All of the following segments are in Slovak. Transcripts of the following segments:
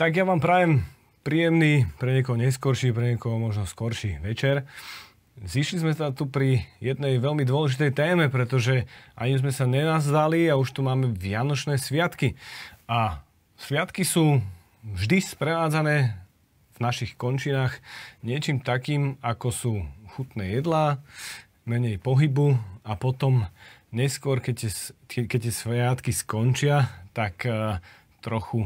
Tak ja vám prajem príjemný, pre niekoho neskorší, pre niekoho možno skorší večer. Zišli sme sa tu pri jednej veľmi dôležitej téme, pretože ani sme sa nenazdali a už tu máme Vianočné sviatky. A sviatky sú vždy sprevádzané v našich končinách niečím takým, ako sú chutné jedlá, menej pohybu a potom neskôr, keď tie, sviatky skončia, tak uh, trochu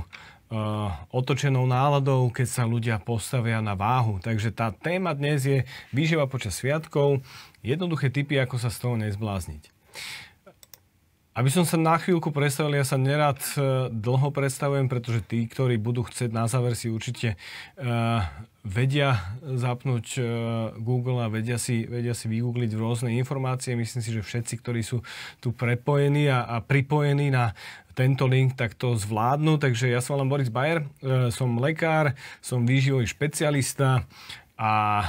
Eh, otočenou náladou, keď sa ľudia postavia na váhu. Takže tá téma dnes je výživa počas sviatkov, jednoduché typy, ako sa z toho nezblázniť. Aby som sa na chvíľku predstavil, ja sa nerad eh, dlho predstavujem, pretože tí, ktorí budú chcieť na záver si určite uh, vedia zapnúť uh, Google a vedia si, vedia si vygoogliť rôzne informácie. Myslím si, že všetci, ktorí sú tu prepojení a, a pripojení na tento link takto zvládnu. Takže ja som len Boris Bayer, e, som lekár, som výživový špecialista a e,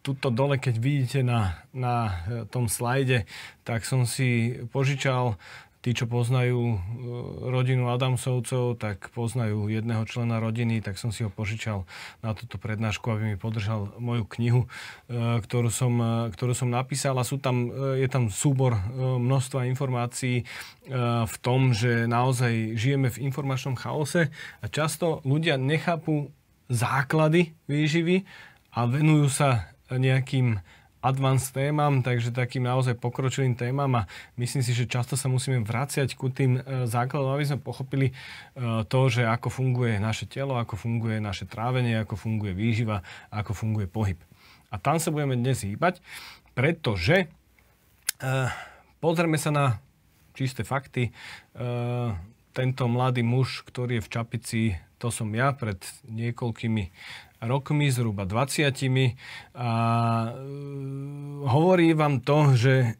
tuto dole, keď vidíte na, na e, tom slajde, tak som si požičal tí, čo poznajú e, rodinu Adamsovcov, tak poznajú jedného člena rodiny, tak som si ho požičal na túto prednášku, aby mi podržal moju knihu, e, ktorú som, e, ktorú som napísal a sú tam, je tam súbor množstva informácií v tom, že naozaj žijeme v informačnom chaose a často ľudia nechápu základy výživy a venujú sa nejakým advanced témam, takže takým naozaj pokročilým témam a myslím si, že často sa musíme vraciať ku tým e, základom, aby sme pochopili e, to, že ako funguje naše telo, ako funguje naše trávenie, ako funguje výživa, ako funguje pohyb. A tam sa budeme dnes hýbať, pretože e, pozrieme sa na čisté fakty. Tento mladý muž, ktorý je v Čapici, to som ja pred niekoľkými rokmi, zhruba 20. A e, hovorí vám to, že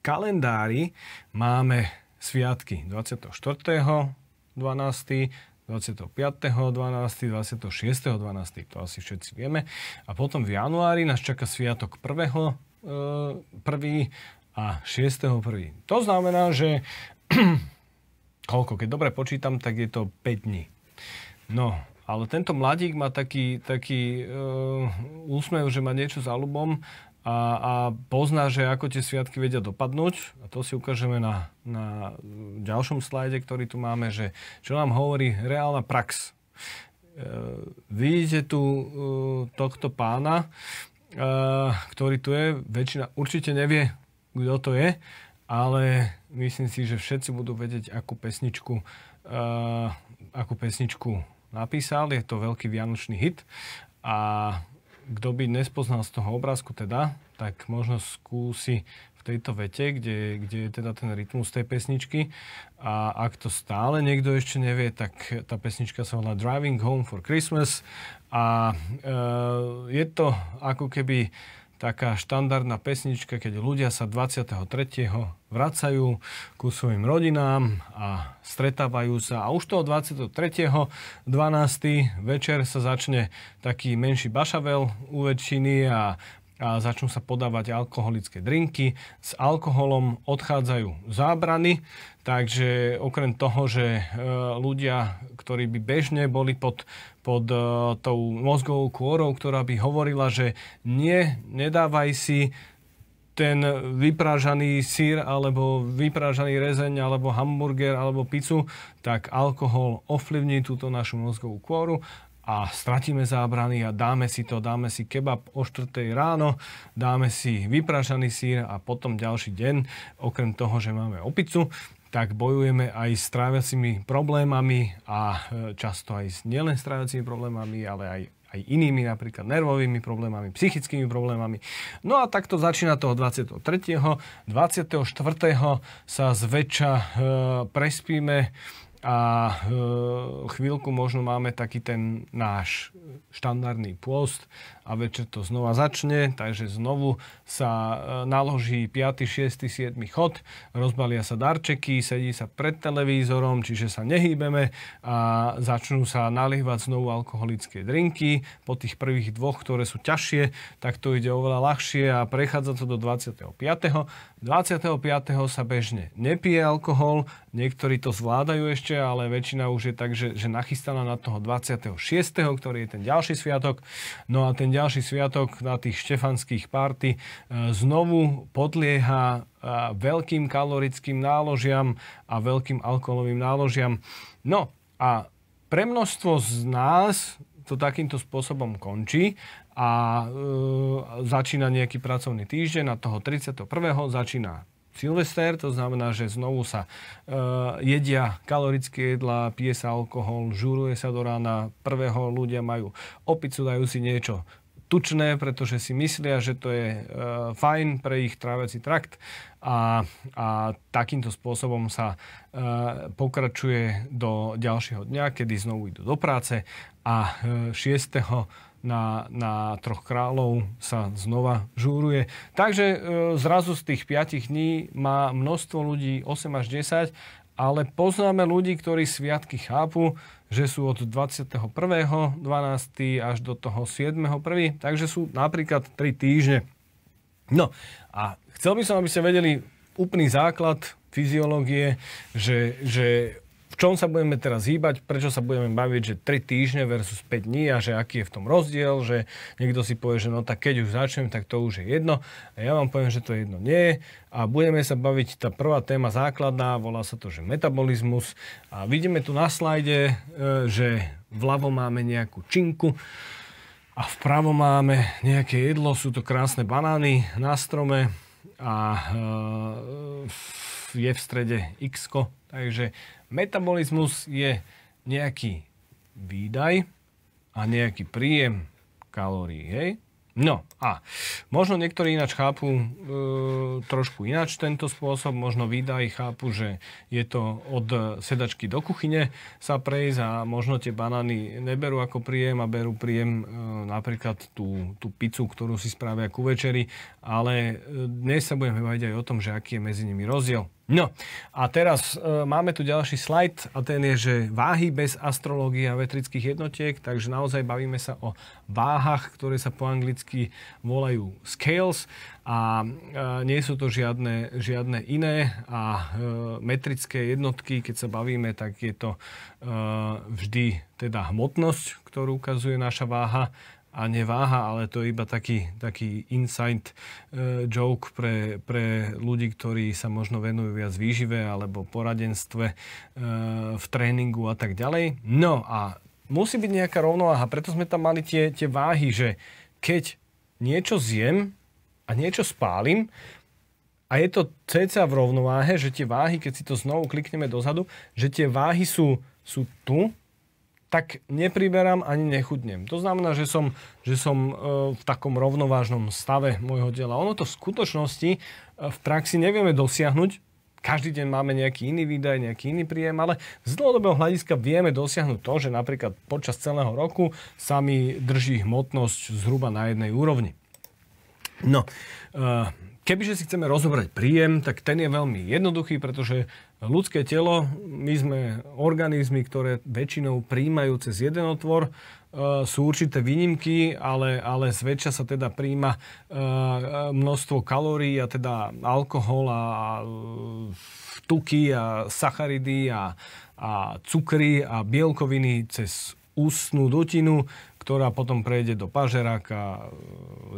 kalendári máme sviatky 24. 12. 25. 12. 26. 12. To asi všetci vieme. A potom v januári nás čaká sviatok 1. 1. E, a 6. 1. To znamená, že koľko, keď dobre počítam, tak je to 5 dní. No, ale tento mladík má taký, taký uh, úsmev, že má niečo za ľubom a, a pozná, že ako tie sviatky vedia dopadnúť. A to si ukážeme na, na ďalšom slajde, ktorý tu máme, že čo nám hovorí reálna prax. Uh, vidíte tu uh, tohto pána, uh, ktorý tu je. Väčšina určite nevie, kto to je, ale myslím si, že všetci budú vedieť, akú pesničku, uh, akú pesničku napísal, je to veľký vianočný hit a kto by nespoznal z toho obrázku teda, tak možno skúsi v tejto vete, kde, kde je teda ten rytmus tej pesničky a ak to stále niekto ešte nevie, tak tá pesnička sa volá Driving Home for Christmas a e, je to ako keby taká štandardná pesnička, keď ľudia sa 23. vracajú ku svojim rodinám a stretávajú sa. A už toho 23. 12. večer sa začne taký menší bašavel u väčšiny a a začnú sa podávať alkoholické drinky. S alkoholom odchádzajú zábrany, takže okrem toho, že e, ľudia, ktorí by bežne boli pod pod e, tou mozgovou kôrou, ktorá by hovorila, že nie, nedávaj si ten vyprážaný sír alebo vyprážaný rezeň alebo hamburger alebo pizzu, tak alkohol ovplyvní túto našu mozgovú kôru a stratíme zábrany a dáme si to, dáme si kebab o 4 ráno, dáme si vyprážaný sír a potom ďalší deň, okrem toho, že máme opicu, tak bojujeme aj s tráviacimi problémami a e, často aj s nielen s tráviacimi problémami, ale aj aj inými, napríklad nervovými problémami, psychickými problémami. No a takto začína toho 23. 24. sa zväčša e, prespíme a e, chvíľku možno máme taký ten náš štandardný pôst, a večer to znova začne, takže znovu sa e, naloží 5., 6., 7. chod, rozbalia sa darčeky, sedí sa pred televízorom, čiže sa nehýbeme a začnú sa nalievať znovu alkoholické drinky. Po tých prvých dvoch, ktoré sú ťažšie, tak to ide oveľa ľahšie a prechádza to do 25. 25. sa bežne nepije alkohol, niektorí to zvládajú ešte, ale väčšina už je tak, že, že nachystaná na toho 26., ktorý je ten ďalší sviatok. No a ten ďalší sviatok na tých štefanských párty e, znovu podlieha e, veľkým kalorickým náložiam a veľkým alkoholovým náložiam. No a pre množstvo z nás to takýmto spôsobom končí a e, začína nejaký pracovný týždeň a toho 31. začína Silvester, to znamená, že znovu sa e, jedia kalorické jedlá, pije sa alkohol, žuruje sa do rána, prvého ľudia majú opicu, dajú si niečo tučné, pretože si myslia, že to je e, fajn pre ich tráviaci trakt a, a takýmto spôsobom sa e, pokračuje do ďalšieho dňa, kedy znovu idú do práce a e, 6 na, na troch kráľov sa znova žúruje. Takže e, zrazu z tých 5 dní má množstvo ľudí 8 až 10, ale poznáme ľudí, ktorí sviatky chápu, že sú od 21.12. až do toho 7.1., takže sú napríklad 3 týždne. No a chcel by som, aby ste vedeli úplný základ fyziológie, že, že v čom sa budeme teraz hýbať, prečo sa budeme baviť, že 3 týždne versus 5 dní a že aký je v tom rozdiel, že niekto si povie, že no tak keď už začnem, tak to už je jedno. A ja vám poviem, že to jedno nie je. A budeme sa baviť, tá prvá téma základná, volá sa to, že metabolizmus. A vidíme tu na slajde, e, že vľavo máme nejakú činku, a vpravo máme nejaké jedlo, sú to krásne banány na strome a e, je v strede x Takže metabolizmus je nejaký výdaj a nejaký príjem kalórií, hej? No a možno niektorí ináč chápu e, trošku ináč tento spôsob, možno výdaj chápu, že je to od sedačky do kuchyne sa prejsť a možno tie banány neberú ako príjem a berú príjem e, napríklad tú, tú pizzu, ktorú si spravia ku večeri, ale e, dnes sa budeme baviť aj o tom, že aký je medzi nimi rozdiel. No a teraz e, máme tu ďalší slajd a ten je, že váhy bez astrológie a vetrických jednotiek, takže naozaj bavíme sa o váhach, ktoré sa po anglicky volajú scales a e, nie sú to žiadne, žiadne iné a e, metrické jednotky, keď sa bavíme, tak je to e, vždy teda hmotnosť, ktorú ukazuje naša váha a neváha, ale to je iba taký, taký inside e, joke pre, pre ľudí, ktorí sa možno venujú viac výžive alebo poradenstve e, v tréningu a tak ďalej. No a musí byť nejaká rovnováha, preto sme tam mali tie, tie váhy, že keď niečo zjem a niečo spálim, a je to cca v rovnováhe, že tie váhy, keď si to znovu klikneme dozadu, že tie váhy sú, sú tu tak nepriberám ani nechudnem. To znamená, že som, že som e, v takom rovnovážnom stave môjho tela. Ono to v skutočnosti e, v praxi nevieme dosiahnuť, každý deň máme nejaký iný výdaj, nejaký iný príjem, ale z dlhodobého hľadiska vieme dosiahnuť to, že napríklad počas celého roku sa mi drží hmotnosť zhruba na jednej úrovni. No, e, kebyže si chceme rozobrať príjem, tak ten je veľmi jednoduchý, pretože Ľudské telo, my sme organizmy, ktoré väčšinou príjmajú cez jeden otvor, e, sú určité výnimky, ale, ale zväčša sa teda príjma e, množstvo kalórií a teda alkohol a tuky a sacharidy a, a cukry a bielkoviny cez ústnú dutinu, ktorá potom prejde do pažeráka, e,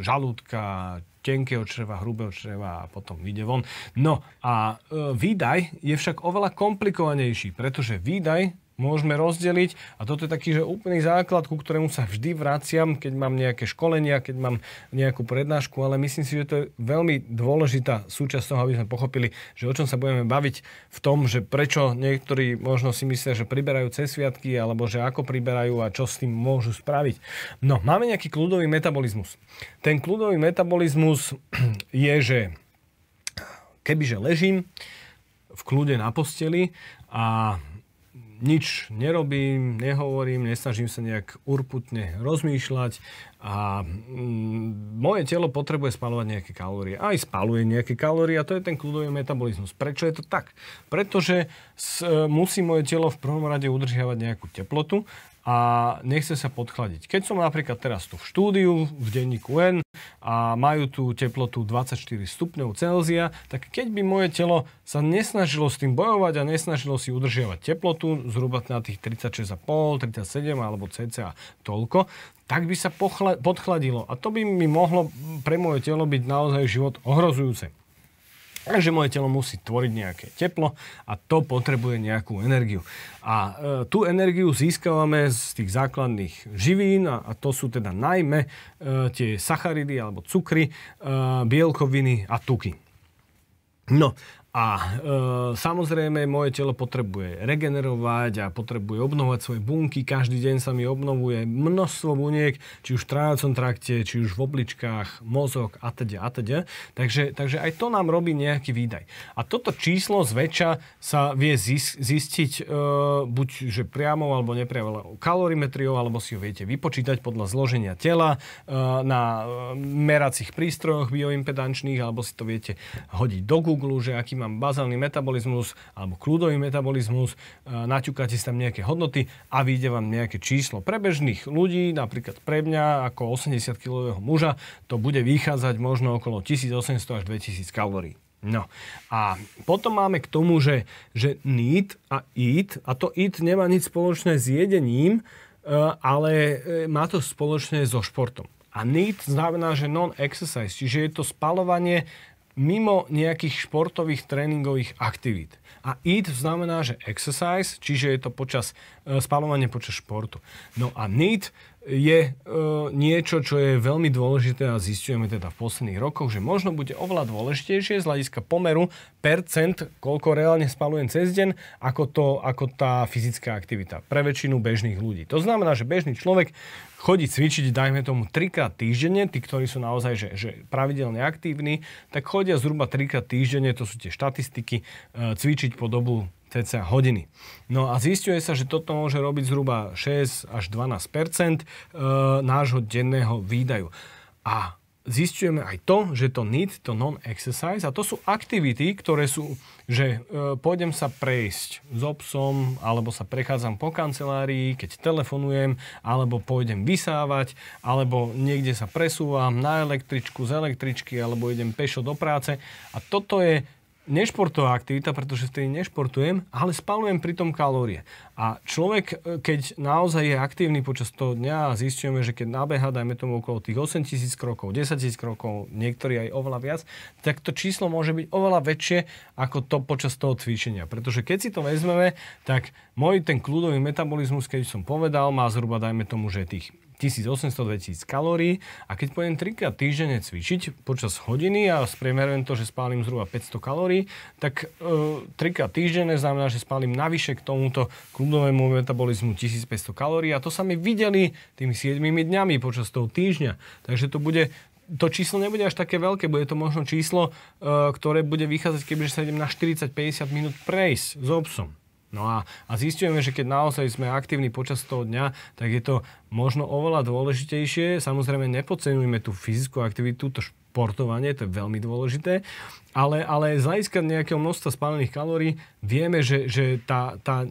žalúdka, tenkého čreva, hrubého čreva a potom vyjde von. No a e, výdaj je však oveľa komplikovanejší, pretože výdaj môžeme rozdeliť. A toto je taký že úplný základ, ku ktorému sa vždy vraciam, keď mám nejaké školenia, keď mám nejakú prednášku, ale myslím si, že to je veľmi dôležitá súčasť toho, aby sme pochopili, že o čom sa budeme baviť v tom, že prečo niektorí možno si myslia, že priberajú cez sviatky, alebo že ako priberajú a čo s tým môžu spraviť. No, máme nejaký kľudový metabolizmus. Ten kľudový metabolizmus je, že kebyže ležím v kľude na posteli a nič nerobím, nehovorím, nesnažím sa nejak urputne rozmýšľať a mm, moje telo potrebuje spalovať nejaké kalórie. Aj spaluje nejaké kalórie a to je ten kľudový metabolizmus. Prečo je to tak? Pretože s, e, musí moje telo v prvom rade udržiavať nejakú teplotu a nechce sa podchladiť. Keď som napríklad teraz tu v štúdiu, v denníku N a majú tu teplotu 24 stupňov Celzia, tak keď by moje telo sa nesnažilo s tým bojovať a nesnažilo si udržiavať teplotu zhruba na tých 36,5, 37 alebo cca toľko, tak by sa podchladilo. A to by mi mohlo pre moje telo byť naozaj život ohrozujúce. Takže moje telo musí tvoriť nejaké teplo a to potrebuje nejakú energiu. A e, tú energiu získavame z tých základných živín a, a to sú teda najmä e, tie sacharidy alebo cukry, e, bielkoviny a tuky. No a e, samozrejme moje telo potrebuje regenerovať a potrebuje obnovať svoje bunky. Každý deň sa mi obnovuje množstvo buniek, či už v trávacom trakte, či už v obličkách, mozog a teda a teda. Takže, takže aj to nám robí nejaký výdaj. A toto číslo zväčša sa vie zistiť e, buď že priamo alebo nepriamo kalorimetriou, alebo si ho viete vypočítať podľa zloženia tela e, na e, meracích prístrojoch bioimpedančných, alebo si to viete hodiť do Google, že aký mám bazálny metabolizmus alebo kľudový metabolizmus, e, naťukáte si tam nejaké hodnoty a vyjde vám nejaké číslo. Pre bežných ľudí, napríklad pre mňa ako 80-kilového muža, to bude vychádzať možno okolo 1800 až 2000 kalórií. No a potom máme k tomu, že, že need a eat, a to eat nemá nič spoločné s jedením, e, ale e, má to spoločné so športom. A need znamená, že non-exercise, čiže je to spalovanie mimo nejakých športových tréningových aktivít. A eat znamená, že exercise, čiže je to počas e, spalovanie počas športu. No a need je uh, niečo, čo je veľmi dôležité a zistujeme teda v posledných rokoch, že možno bude oveľa dôležitejšie z hľadiska pomeru percent, koľko reálne spalujem cez deň, ako, to, ako tá fyzická aktivita pre väčšinu bežných ľudí. To znamená, že bežný človek chodí cvičiť, dajme tomu, trikrát týždenne, tí, ktorí sú naozaj že, že pravidelne aktívni, tak chodia zhruba trikrát týždenne, to sú tie štatistiky, e, cvičiť po dobu cca hodiny. No a zistuje sa, že toto môže robiť zhruba 6 až 12 e, nášho denného výdaju. A zistujeme aj to, že to NIT, to non-exercise, a to sú aktivity, ktoré sú, že e, pôjdem sa prejsť s so alebo sa prechádzam po kancelárii, keď telefonujem, alebo pôjdem vysávať, alebo niekde sa presúvam na električku z električky, alebo idem pešo do práce. A toto je nešportová aktivita, pretože vtedy nešportujem, ale spalujem pritom kalórie. A človek, e, keď naozaj je aktívny počas toho dňa a zistíme, že keď nabeha, dajme tomu okolo tých 8 tisíc krokov, 10 tisíc krokov, niektorí aj oveľa viac, tak to číslo môže byť oveľa väčšie ako to počas toho cvičenia. Pretože keď si to vezmeme, tak môj ten kľudový metabolizmus, keď som povedal, má zhruba, dajme tomu, že tých 1800-2000 kalórií a keď pôjdem trikrát týždenne cvičiť počas hodiny a spriemerujem to, že spálim zhruba 500 kalórií, tak e, trikrát týždenne znamená, že spálim navyše k tomuto kľudovému metabolizmu 1500 kalórií a to sa mi videli tými 7 dňami počas toho týždňa. Takže to bude to číslo nebude až také veľké, bude to možno číslo, e, ktoré bude vychádzať, kebyže sa idem na 40-50 minút prejsť s obsom. No a, a zistujeme, že keď naozaj sme aktívni počas toho dňa, tak je to možno oveľa dôležitejšie. Samozrejme, nepodceňujme tú fyzickú aktivitu, to športovanie, to je veľmi dôležité, ale, ale z hľadiska nejakého množstva spálených kalórií vieme, že, že tá, tá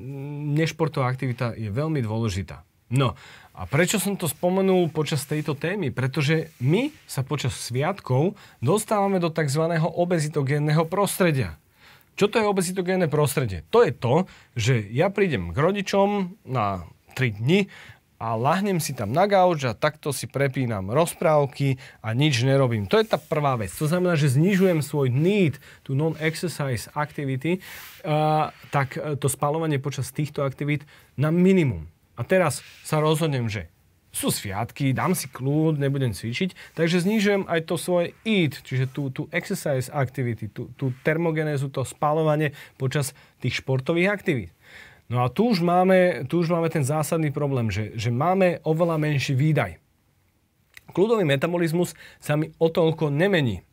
nešportová aktivita je veľmi dôležitá. No a prečo som to spomenul počas tejto témy? Pretože my sa počas sviatkov dostávame do tzv. obezitogénneho prostredia. Čo to je obezitogénne prostredie? To je to, že ja prídem k rodičom na 3 dni a lahnem si tam na gauč a takto si prepínam rozprávky a nič nerobím. To je tá prvá vec. To znamená, že znižujem svoj need, tú non-exercise activity, uh, tak eh, to spalovanie počas týchto aktivít na minimum. A teraz sa rozhodnem, že sú sviatky, dám si kľud, nebudem cvičiť, takže znižujem aj to svoje eat, čiže tú, tú exercise activity, tú, tú termogenézu, to spalovanie počas tých športových aktivít. No a tu už máme, tu už máme ten zásadný problém, že, že máme oveľa menší výdaj. Kľudový metabolizmus sa mi o toľko nemení.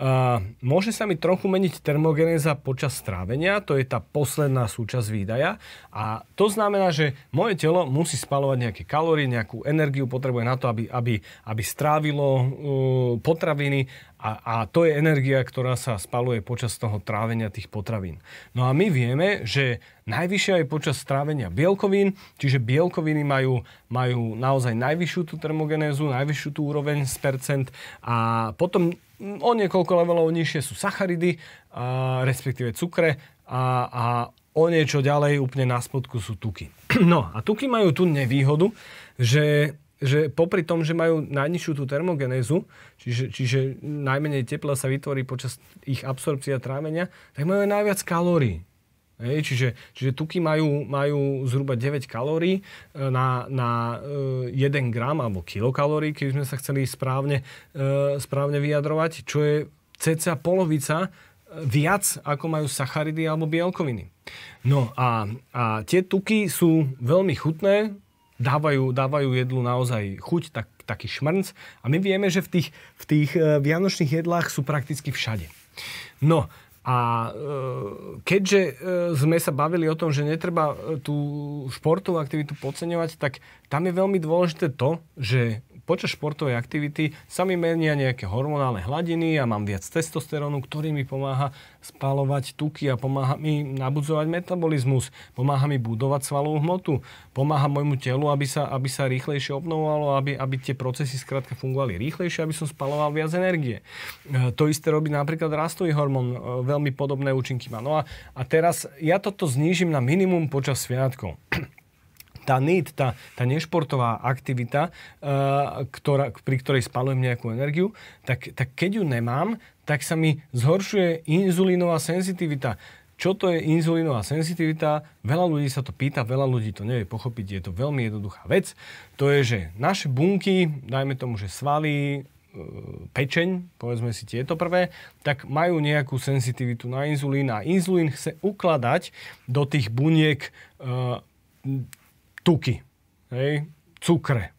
Uh, môže sa mi trochu meniť termogenéza počas strávenia, to je tá posledná súčasť výdaja a to znamená, že moje telo musí spalovať nejaké kalórie, nejakú energiu potrebuje na to, aby, aby, aby strávilo uh, potraviny a, a to je energia, ktorá sa spaluje počas toho trávenia tých potravín. No a my vieme, že najvyššia je počas trávenia bielkovín, čiže bielkoviny majú, majú naozaj najvyššiu tú termogenézu, najvyššiu tú úroveň z percent a potom mm, o niekoľko levelov nižšie sú sacharidy, a, respektíve cukre a, a o niečo ďalej úplne na spodku sú tuky. No a tuky majú tú nevýhodu, že že popri tom, že majú najnižšiu tú termogenézu, čiže, čiže najmenej tepla sa vytvorí počas ich absorpcia trávenia, tak majú aj najviac kalórií. Hej, čiže, čiže tuky majú, majú zhruba 9 kalórií e, na, na 1 e, gram alebo kilokalórií, keď sme sa chceli správne, e, správne vyjadrovať, čo je ceca polovica viac, ako majú sacharidy alebo bielkoviny. No a, a tie tuky sú veľmi chutné, dávajú, dávajú jedlu naozaj chuť, tak, taký šmrnc. A my vieme, že v tých, v tých e, vianočných jedlách sú prakticky všade. No, a e, keďže e, sme sa bavili o tom, že netreba tú športovú aktivitu podceňovať, tak tam je veľmi dôležité to, že počas športovej aktivity sa mi menia nejaké hormonálne hladiny a mám viac testosterónu, ktorý mi pomáha spalovať tuky a pomáha mi nabudzovať metabolizmus, pomáha mi budovať svalovú hmotu, pomáha môjmu telu, aby sa, aby sa rýchlejšie obnovovalo, aby, aby tie procesy skrátka fungovali rýchlejšie, aby som spaloval viac energie. E, to isté robí napríklad rastový hormón, e, veľmi podobné účinky má. No a, a teraz ja toto znížim na minimum počas sviatkov tá need, tá, tá nešportová aktivita, uh, ktorá, pri ktorej spalujem nejakú energiu, tak, tak keď ju nemám, tak sa mi zhoršuje inzulínová senzitivita. Čo to je inzulínová senzitivita? Veľa ľudí sa to pýta, veľa ľudí to nevie pochopiť, je to veľmi jednoduchá vec. To je, že naše bunky, dajme tomu, že svaly, eh, pečeň, povedzme si tieto prvé, tak majú nejakú senzitivitu na inzulín a inzulín chce ukladať do tých buniek eh, tuky, hej, cukre,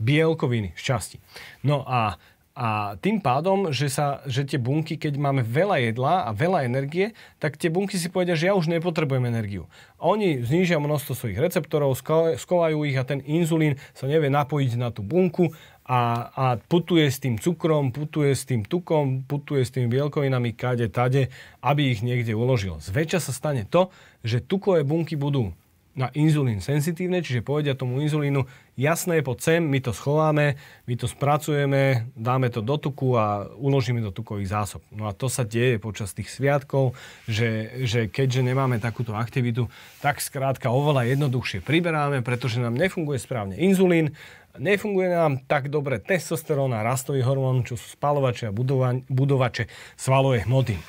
bielkoviny, šťastí. No a, a tým pádom, že, sa, že tie bunky, keď máme veľa jedla a veľa energie, tak tie bunky si povedia, že ja už nepotrebujem energiu. Oni znížia množstvo svojich receptorov, skovajú ich a ten inzulín sa nevie napojiť na tú bunku a, a putuje s tým cukrom, putuje s tým tukom, putuje s tými bielkovinami kade, tade, aby ich niekde uložil. Zväčša sa stane to, že tukové bunky budú na inzulín senzitívne, čiže povedia tomu inzulínu, jasné, po sem, my to schováme, my to spracujeme, dáme to do tuku a uložíme do tukových zásob. No a to sa deje počas tých sviatkov, že, že keďže nemáme takúto aktivitu, tak skrátka oveľa jednoduchšie priberáme, pretože nám nefunguje správne inzulín, nefunguje nám tak dobre testosterón a rastový hormón, čo sú spalovače a budovače svalovej hmoty.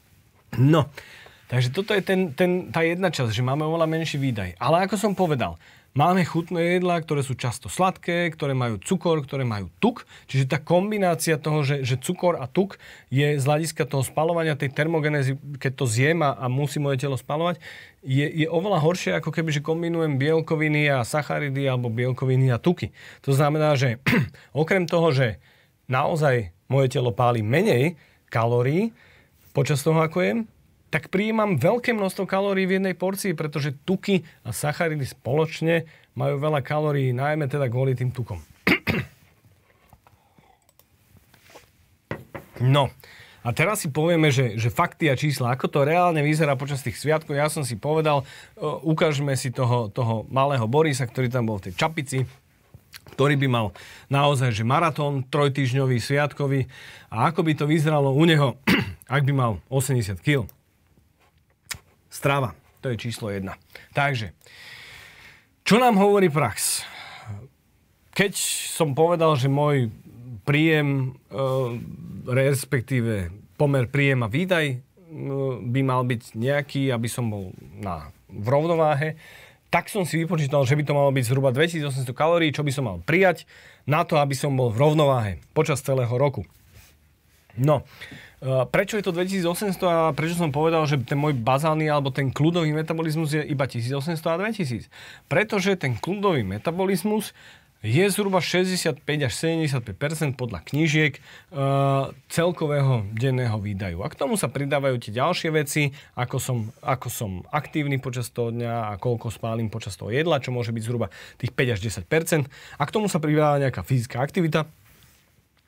no, Takže toto je ten, ten, tá jedna časť, že máme oveľa menší výdaj. Ale ako som povedal, máme chutné jedlá, ktoré sú často sladké, ktoré majú cukor, ktoré majú tuk. Čiže tá kombinácia toho, že, že cukor a tuk je z hľadiska toho spalovania, tej termogenezy, keď to zjem a musí moje telo spalovať, je, je oveľa horšie, ako keby, že kombinujem bielkoviny a sacharidy alebo bielkoviny a tuky. To znamená, že okrem toho, že naozaj moje telo páli menej kalórií počas toho, ako jem, tak prijímam veľké množstvo kalórií v jednej porcii, pretože tuky a sacharidy spoločne majú veľa kalórií, najmä teda kvôli tým tukom. No, a teraz si povieme, že, že fakty a čísla, ako to reálne vyzerá počas tých sviatkov. Ja som si povedal, e, ukážme si toho, toho malého Borisa, ktorý tam bol v tej čapici, ktorý by mal naozaj že maratón trojtyžňový, sviatkový a ako by to vyzeralo u neho, ak by mal 80 kg. Strava. To je číslo jedna. Takže, čo nám hovorí prax? Keď som povedal, že môj príjem, e, respektíve pomer príjem a výdaj e, by mal byť nejaký, aby som bol na, v rovnováhe, tak som si vypočítal, že by to malo byť zhruba 2800 kalórií, čo by som mal prijať na to, aby som bol v rovnováhe počas celého roku. No, Eh, prečo je to 2800 a prečo som povedal, že ten môj bazálny alebo ten kľudový metabolizmus je iba 1800 a 2000? Pretože ten kľudový metabolizmus je zhruba 65 až 75 podľa knížiek e, celkového denného výdaju. A k tomu sa pridávajú tie ďalšie veci, ako som, ako som aktívny počas toho dňa a koľko spálim počas toho jedla, čo môže byť zhruba tých 5 až 10 A k tomu sa pridáva nejaká fyzická aktivita,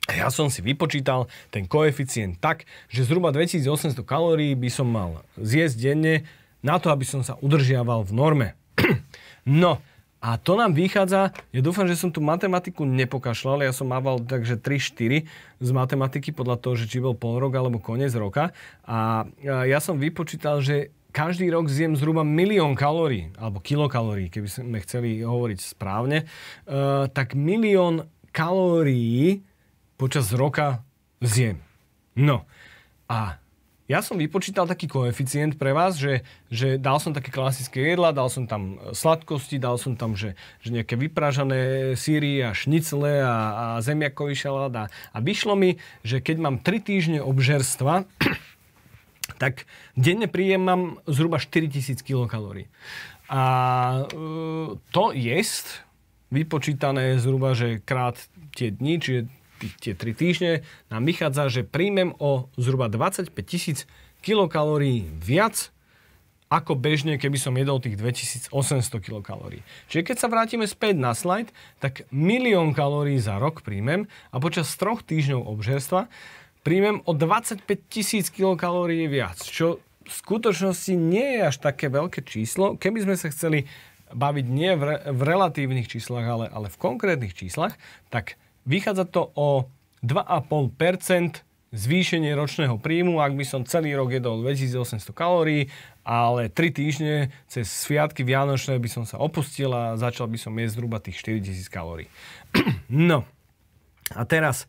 ja som si vypočítal ten koeficient tak, že zhruba 2800 kalórií by som mal zjesť denne na to, aby som sa udržiaval v norme. No, a to nám vychádza, ja dúfam, že som tú matematiku nepokašľal, ja som mával takže 3-4 z matematiky podľa toho, že či bol pol rok alebo koniec roka. A ja som vypočítal, že každý rok zjem zhruba milión kalórií, alebo kilokalórií, keby sme chceli hovoriť správne, e, tak milión kalórií počas roka zjem. No a ja som vypočítal taký koeficient pre vás, že, že dal som také klasické jedla, dal som tam e, sladkosti, dal som tam že, že nejaké vyprážané síry a šnicle a, a zemiakový šalát a, a vyšlo mi, že keď mám 3 týždne obžerstva, tak denne príjem mám zhruba 4000 kilokalórií. A e, to jest vypočítané zhruba, že krát tie dni, čiže tie 3 týždne nám vychádza, že príjmem o zhruba 25 tisíc kilokalórií viac ako bežne, keby som jedol tých 2800 kilokalórií. Čiže keď sa vrátime späť na slide, tak milión kalórií za rok príjmem a počas troch týždňov obžerstva príjmem o 25 tisíc kilokalórií viac, čo v skutočnosti nie je až také veľké číslo. Keby sme sa chceli baviť nie v, re, v relatívnych číslach, ale, ale v konkrétnych číslach, tak Vychádza to o 2,5% zvýšenie ročného príjmu, ak by som celý rok jedol 2800 kalórií, ale 3 týždne cez sviatky Vianočné by som sa opustil a začal by som jesť zhruba tých 4000 kalórií. no a teraz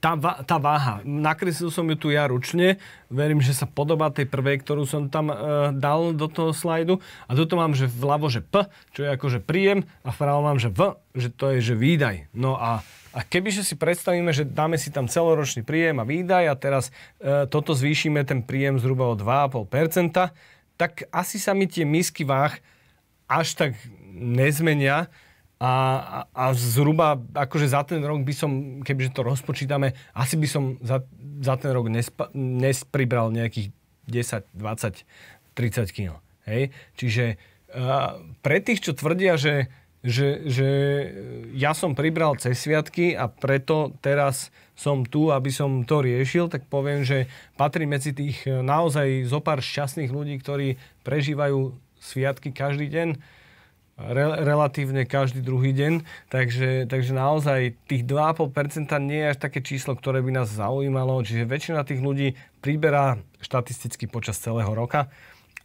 tá, tá váha, nakreslil som ju tu ja ručne, verím, že sa podobá tej prvej, ktorú som tam e, dal do toho slajdu. A toto mám, že vľavo, že P, čo je akože príjem a vpravo mám, že V, že to je, že výdaj. No a a kebyže si predstavíme, že dáme si tam celoročný príjem a výdaj a teraz e, toto zvýšime ten príjem zhruba o 2,5%, tak asi sa mi tie misky váh až tak nezmenia a, a zhruba akože za ten rok by som, kebyže to rozpočítame, asi by som za, za ten rok nespa, nespribral nejakých 10, 20, 30 kg. Hej? Čiže e, pre tých, čo tvrdia, že že, že ja som pribral cez sviatky a preto teraz som tu, aby som to riešil, tak poviem, že patrí medzi tých eh, naozaj zopár šťastných ľudí, ktorí prežívajú sviatky každý deň, re, relatívne každý druhý deň, takže, takže naozaj tých 2,5% nie je až také číslo, ktoré by nás zaujímalo, čiže väčšina tých ľudí priberá štatisticky počas celého roka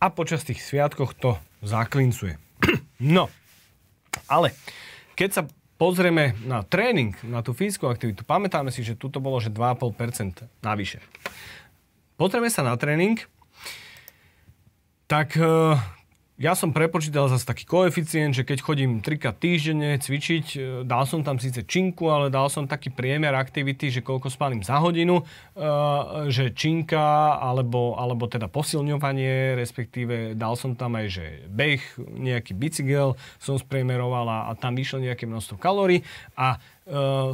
a počas tých sviatkoch to zaklincuje. No, ale keď sa pozrieme na tréning, na tú fyzickú aktivitu, pamätáme si, že tuto bolo, že 2,5% navyše. Pozrieme sa na tréning, tak e, ja som prepočítal zase taký koeficient, že keď chodím 3 týždenne cvičiť, e, dal som tam síce činku, ale dal som taký priemer aktivity, že koľko spálim za hodinu, e, že činka alebo, alebo teda posilňovanie, respektíve dal som tam aj, že beh, nejaký bicykel som spriemeroval a tam vyšlo nejaké množstvo kalórií a e,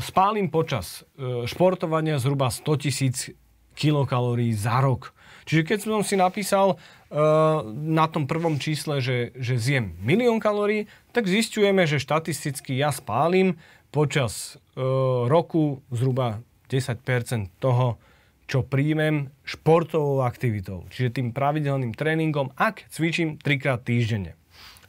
spálim počas športovania zhruba 100 tisíc kilokalórií za rok. Čiže keď som si napísal uh, na tom prvom čísle, že, že zjem milión kalórií, tak zistujeme, že štatisticky ja spálim počas uh, roku zhruba 10 toho, čo príjmem športovou aktivitou. Čiže tým pravidelným tréningom, ak cvičím trikrát týždenne.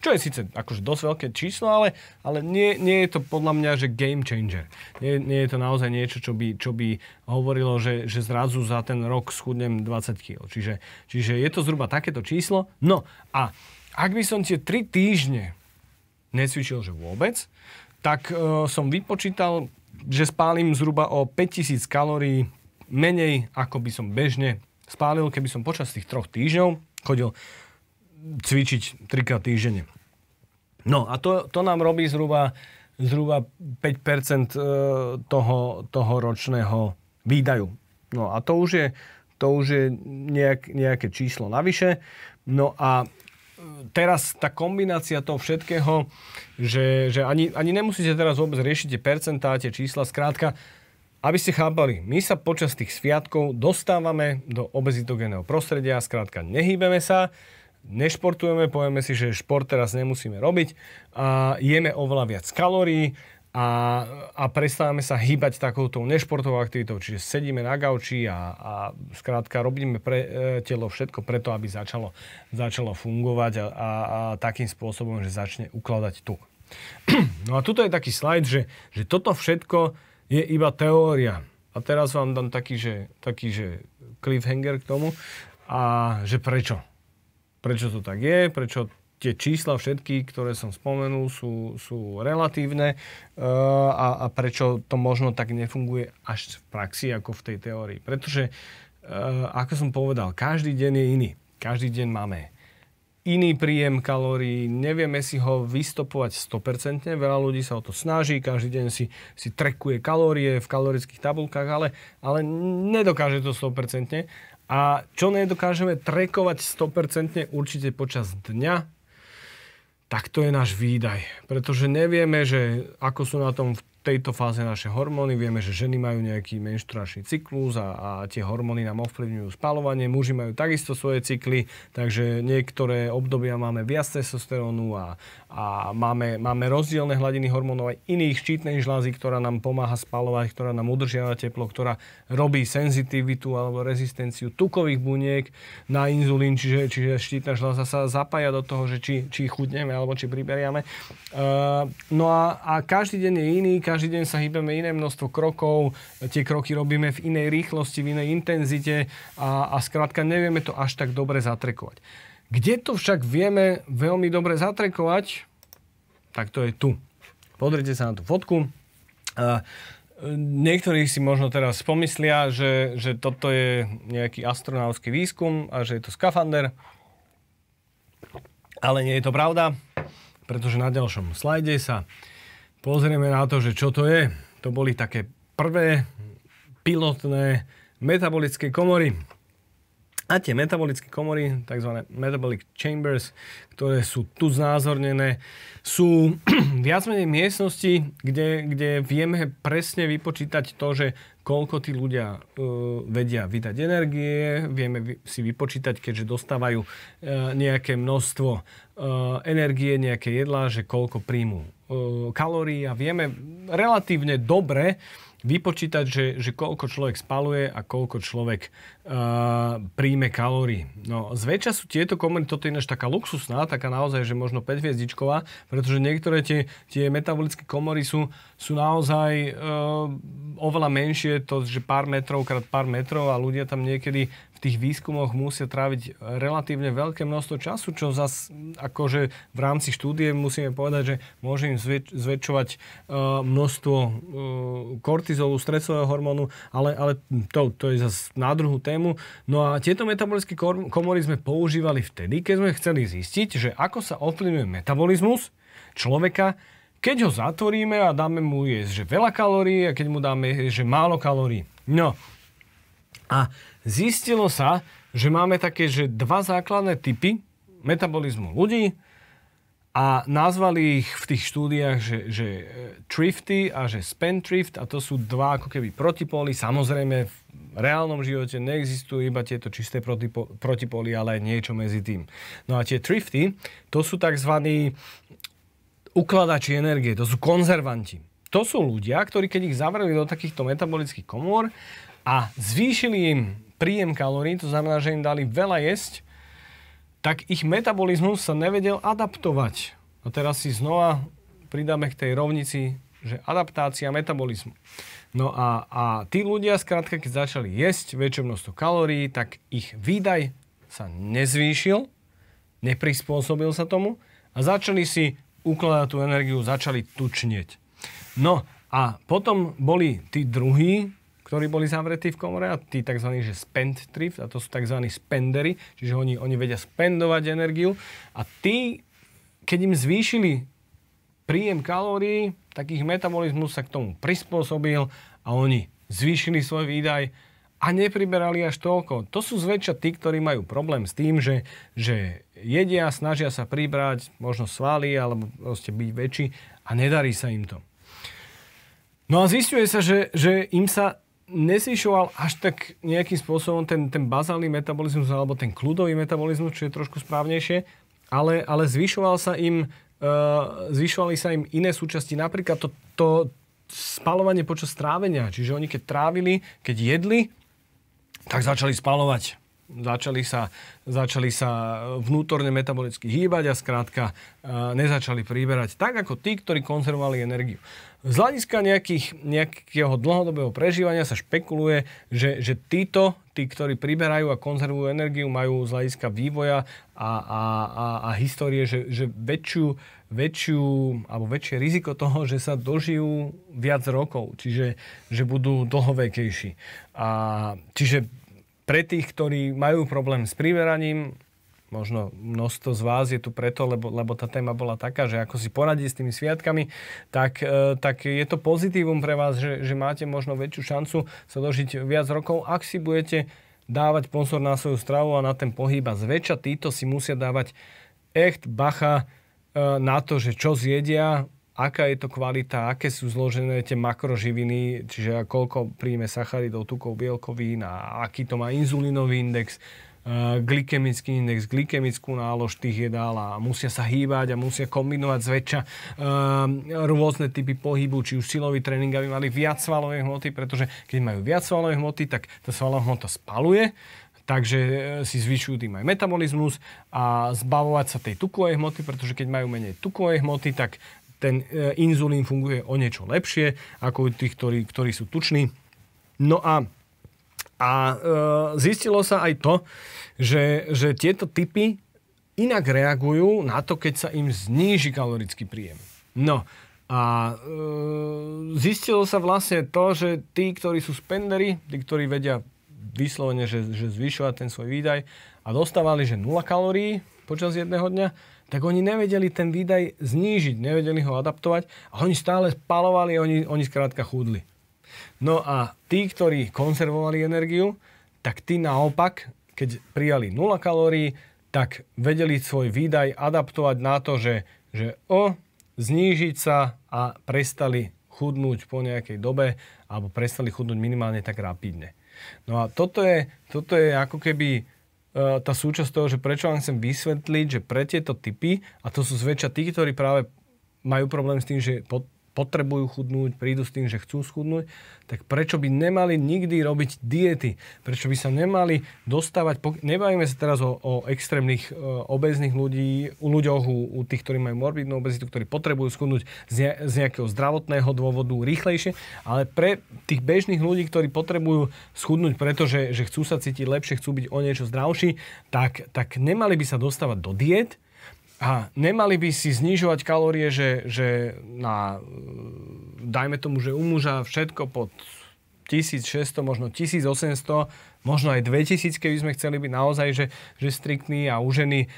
Čo je síce akože dosť veľké číslo, ale, ale nie, nie je to podľa mňa, že game changer. Nie, nie je to naozaj niečo, čo by, čo by hovorilo, že, že zrazu za ten rok schudnem 20 kg. Čiže, čiže je to zhruba takéto číslo. No a ak by som tie 3 týždne necvičil, že vôbec, tak e, som vypočítal, že spálim zhruba o 5000 kalórií menej, ako by som bežne spálil, keby som počas tých troch týždňov chodil cvičiť trikrát týždenne. No a to, to nám robí zhruba, zhruba 5% e, toho, toho ročného výdaju. No a to už je, to už je nejak, nejaké číslo navyše. No a e, teraz tá kombinácia toho všetkého, že, že ani, ani nemusíte teraz vôbec riešiť tie percentá, tie čísla, skrátka, aby ste chápali, my sa počas tých sviatkov dostávame do obezitogénneho prostredia, skrátka nehýbeme sa, nešportujeme, povieme si, že šport teraz nemusíme robiť a jeme oveľa viac kalórií a, a prestávame sa hýbať takouto nešportovou aktivitou, čiže sedíme na gauči a, a skrátka robíme pre e, telo všetko preto, aby začalo, začalo fungovať a, a, a takým spôsobom, že začne ukladať tu. No a tuto je taký slajd, že, že toto všetko je iba teória. A teraz vám dám taký, že, taký, že cliffhanger k tomu a že prečo prečo to tak je, prečo tie čísla všetky, ktoré som spomenul, sú, sú relatívne uh, a, a prečo to možno tak nefunguje až v praxi ako v tej teórii. Pretože, uh, ako som povedal, každý deň je iný. Každý deň máme iný príjem kalórií, nevieme si ho vystopovať 100%, veľa ľudí sa o to snaží, každý deň si, si trekuje kalórie v kalorických tabulkách, ale, ale nedokáže to 100%. A čo nedokážeme trekovať 100% určite počas dňa, tak to je náš výdaj. Pretože nevieme, že ako sú na tom v tejto fáze naše hormóny. Vieme, že ženy majú nejaký menštruačný cyklus a, a tie hormóny nám ovplyvňujú spalovanie. Muži majú takisto svoje cykly, takže niektoré obdobia máme viac testosterónu a a máme, máme rozdielne hladiny hormónov aj iných štítnej žlázy, ktorá nám pomáha spalovať, ktorá nám udržiava teplo, ktorá robí senzitivitu alebo rezistenciu tukových buniek na inzulín, čiže, čiže štítna žľaza sa zapája do toho, že či, či chudneme alebo či priberiame. Uh, no a, a každý deň je iný, každý deň sa hýbeme iné množstvo krokov, tie kroky robíme v inej rýchlosti, v inej intenzite a, a skrátka nevieme to až tak dobre zatrekovať. Kde to však vieme veľmi dobre zatrekovať, tak to je tu. Podrite sa na tú fotku. E, niektorí si možno teraz pomyslia, že, že toto je nejaký astronautský výskum a že je to skafander. Ale nie je to pravda, pretože na ďalšom slajde sa pozrieme na to, že čo to je. To boli také prvé pilotné metabolické komory, a tie metabolické komory, tzv. metabolic chambers, ktoré sú tu znázornené, sú viac menej miestnosti, kde, kde vieme presne vypočítať to, že koľko tí ľudia uh, vedia vydať energie, vieme si vypočítať, keďže dostávajú uh, nejaké množstvo uh, energie, nejaké jedlá, že koľko príjmu uh, kalórií a vieme relatívne dobre vypočítať, že, že koľko človek spaluje a koľko človek uh, príjme kalórií. No, zväčša sú tieto komory toto je taká luxusná, taká naozaj, že možno 5 hviezdičková, pretože niektoré tie, tie metabolické komory sú, sú naozaj uh, oveľa menšie, to, že pár metrov krát pár metrov a ľudia tam niekedy tých výskumoch musia tráviť relatívne veľké množstvo času, čo zas akože v rámci štúdie musíme povedať, že môže im zväč- zväčšovať uh, množstvo uh, kortizolu, stresového hormónu, ale, ale to, to je zas na druhú tému. No a tieto metabolické komory sme používali vtedy, keď sme chceli zistiť, že ako sa ovplyvňuje metabolizmus človeka, keď ho zatvoríme a dáme mu jesť, že veľa kalórií a keď mu dáme jesť, že málo kalórií. No. A zistilo sa, že máme také, že dva základné typy metabolizmu ľudí a nazvali ich v tých štúdiách, že, že e, thrifty a že spendthrift a to sú dva ako keby protipóly. Samozrejme v reálnom živote neexistujú iba tieto čisté protipo- protipóly, ale niečo medzi tým. No a tie thrifty, to sú tzv. ukladači energie, to sú konzervanti. To sú ľudia, ktorí keď ich zavreli do takýchto metabolických komôr a zvýšili im príjem kalórií, to znamená, že im dali veľa jesť, tak ich metabolizmus sa nevedel adaptovať. A teraz si znova pridáme k tej rovnici, že adaptácia metabolizmu. No a, a tí ľudia, skrátka, keď začali jesť väčšie množstvo kalórií, tak ich výdaj sa nezvýšil, neprispôsobil sa tomu a začali si ukladať tú energiu, začali tučnieť. No a potom boli tí druhí, ktorí boli zavretí v komore a tí tzv. že spend thrift, a to sú tzv. spendery, čiže oni, oni vedia spendovať energiu a tí, keď im zvýšili príjem kalórií, tak ich metabolizmus sa k tomu prispôsobil a oni zvýšili svoj výdaj a nepriberali až toľko. To sú zväčša tí, ktorí majú problém s tým, že, že jedia, snažia sa pribrať, možno svaly alebo proste byť väčší a nedarí sa im to. No a zistuje sa, že, že im sa nezvyšoval až tak nejakým spôsobom ten, ten bazálny metabolizmus alebo ten kľudový metabolizmus, čo je trošku správnejšie, ale, ale zvyšoval sa im, uh, zvyšovali sa im iné súčasti, napríklad to, to spalovanie počas trávenia. Čiže oni keď trávili, keď jedli, tak začali spalovať Začali sa, začali sa vnútorne metabolicky hýbať a skrátka e, nezačali príberať tak, ako tí, ktorí konzervovali energiu. Z hľadiska nejakých, nejakého dlhodobého prežívania sa špekuluje, že, že títo, tí, ktorí priberajú a konzervujú energiu, majú z hľadiska vývoja a, a, a, a histórie, že, že väčšiu, väčšiu, alebo väčšie riziko toho, že sa dožijú viac rokov, čiže že budú dlhovekejší. A, čiže pre tých, ktorí majú problém s priveraním, možno množstvo z vás je tu preto, lebo, lebo tá téma bola taká, že ako si poradí s tými sviatkami, tak, e, tak je to pozitívum pre vás, že, že máte možno väčšiu šancu sa dožiť viac rokov, ak si budete dávať pozor na svoju stravu a na ten pohyb a zväčša títo si musia dávať echt bacha e, na to, že čo zjedia, aká je to kvalita, aké sú zložené tie makroživiny, čiže koľko príjme sacharidov, tukov, bielkovín a aký to má inzulinový index, e, glykemický index, glykemickú nálož tých jedál a musia sa hýbať a musia kombinovať zväčša e, rôzne typy pohybu, či už silový tréning, aby mali viac svalovej hmoty, pretože keď majú viac svalovej hmoty, tak tá svalová hmota spaluje takže e, si zvyšujú tým aj metabolizmus a zbavovať sa tej tukovej hmoty, pretože keď majú menej tukovej hmoty, tak ten e, inzulín funguje o niečo lepšie ako u tých, ktorí, ktorí sú tuční. No a a e, zistilo sa aj to, že, že tieto typy inak reagujú na to, keď sa im zníži kalorický príjem. No a e, zistilo sa vlastne to, že tí, ktorí sú spendery, tí, ktorí vedia vyslovene, že, že zvyšovať ten svoj výdaj a dostávali, že 0 kalórií počas jedného dňa, tak oni nevedeli ten výdaj znížiť, nevedeli ho adaptovať a oni stále spalovali, oni, oni skrátka chudli. No a tí, ktorí konzervovali energiu, tak tí naopak, keď prijali 0 kalórií, tak vedeli svoj výdaj adaptovať na to, že, že o, znížiť sa a prestali chudnúť po nejakej dobe alebo prestali chudnúť minimálne tak rapidne. No a toto je, toto je ako keby Eh, tá súčasť toho, že prečo vám chcem vysvetliť, že pre tieto typy, a to sú zväčša tí, ktorí práve majú problém s tým, že pod, potrebujú chudnúť, prídu s tým, že chcú schudnúť, tak prečo by nemali nikdy robiť diety? Prečo by sa nemali dostávať... Pok- Nebavíme sa teraz o, o extrémnych e, obezných ľudí, u ľuďoch, u, u tých, ktorí majú morbidnú obezitu, ktorí potrebujú schudnúť z, ne- z nejakého zdravotného dôvodu rýchlejšie, ale pre tých bežných ľudí, ktorí potrebujú schudnúť, pretože že chcú sa cítiť lepšie, chcú byť o niečo zdravší, tak, tak nemali by sa dostávať do diet, Aha, nemali by si znižovať kalórie, že, že na, dajme tomu, že u muža všetko pod 1600, možno 1800, možno aj 2000, keby sme chceli byť naozaj, že, že striktní a u ženy e,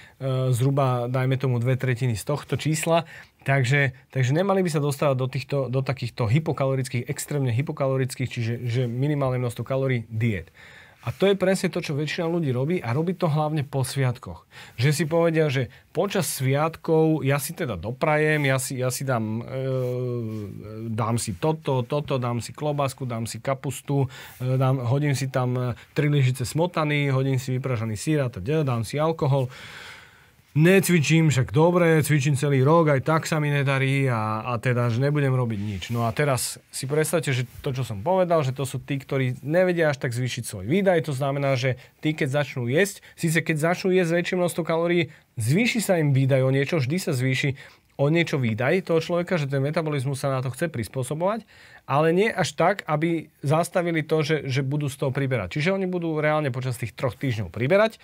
zhruba, dajme tomu, dve tretiny z tohto čísla. Takže, takže nemali by sa dostávať do, týchto, do takýchto hypokalorických, extrémne hypokalorických, čiže že minimálne množstvo kalórií diet. A to je presne to, čo väčšina ľudí robí a robí to hlavne po sviatkoch. Že si povedia, že počas sviatkov ja si teda doprajem, ja si, ja si dám, e, e dám si toto, toto, dám si klobásku, dám si kapustu, e, dám, hodím si tam e, tri lyžice smotany, hodím si vypražaný sír a teda, dám si alkohol necvičím, však dobre, cvičím celý rok, aj tak sa mi nedarí a, a teda, že nebudem robiť nič. No a teraz si predstavte, že to, čo som povedal, že to sú tí, ktorí nevedia až tak zvýšiť svoj výdaj, to znamená, že tí, keď začnú jesť, síce keď začnú jesť väčšie množstvo kalórií, zvýši sa im výdaj o niečo, vždy sa zvýši o niečo výdaj toho človeka, že ten metabolizmus sa na to chce prispôsobovať, ale nie až tak, aby zastavili to, že, že budú z toho priberať. Čiže oni budú reálne počas tých troch týždňov priberať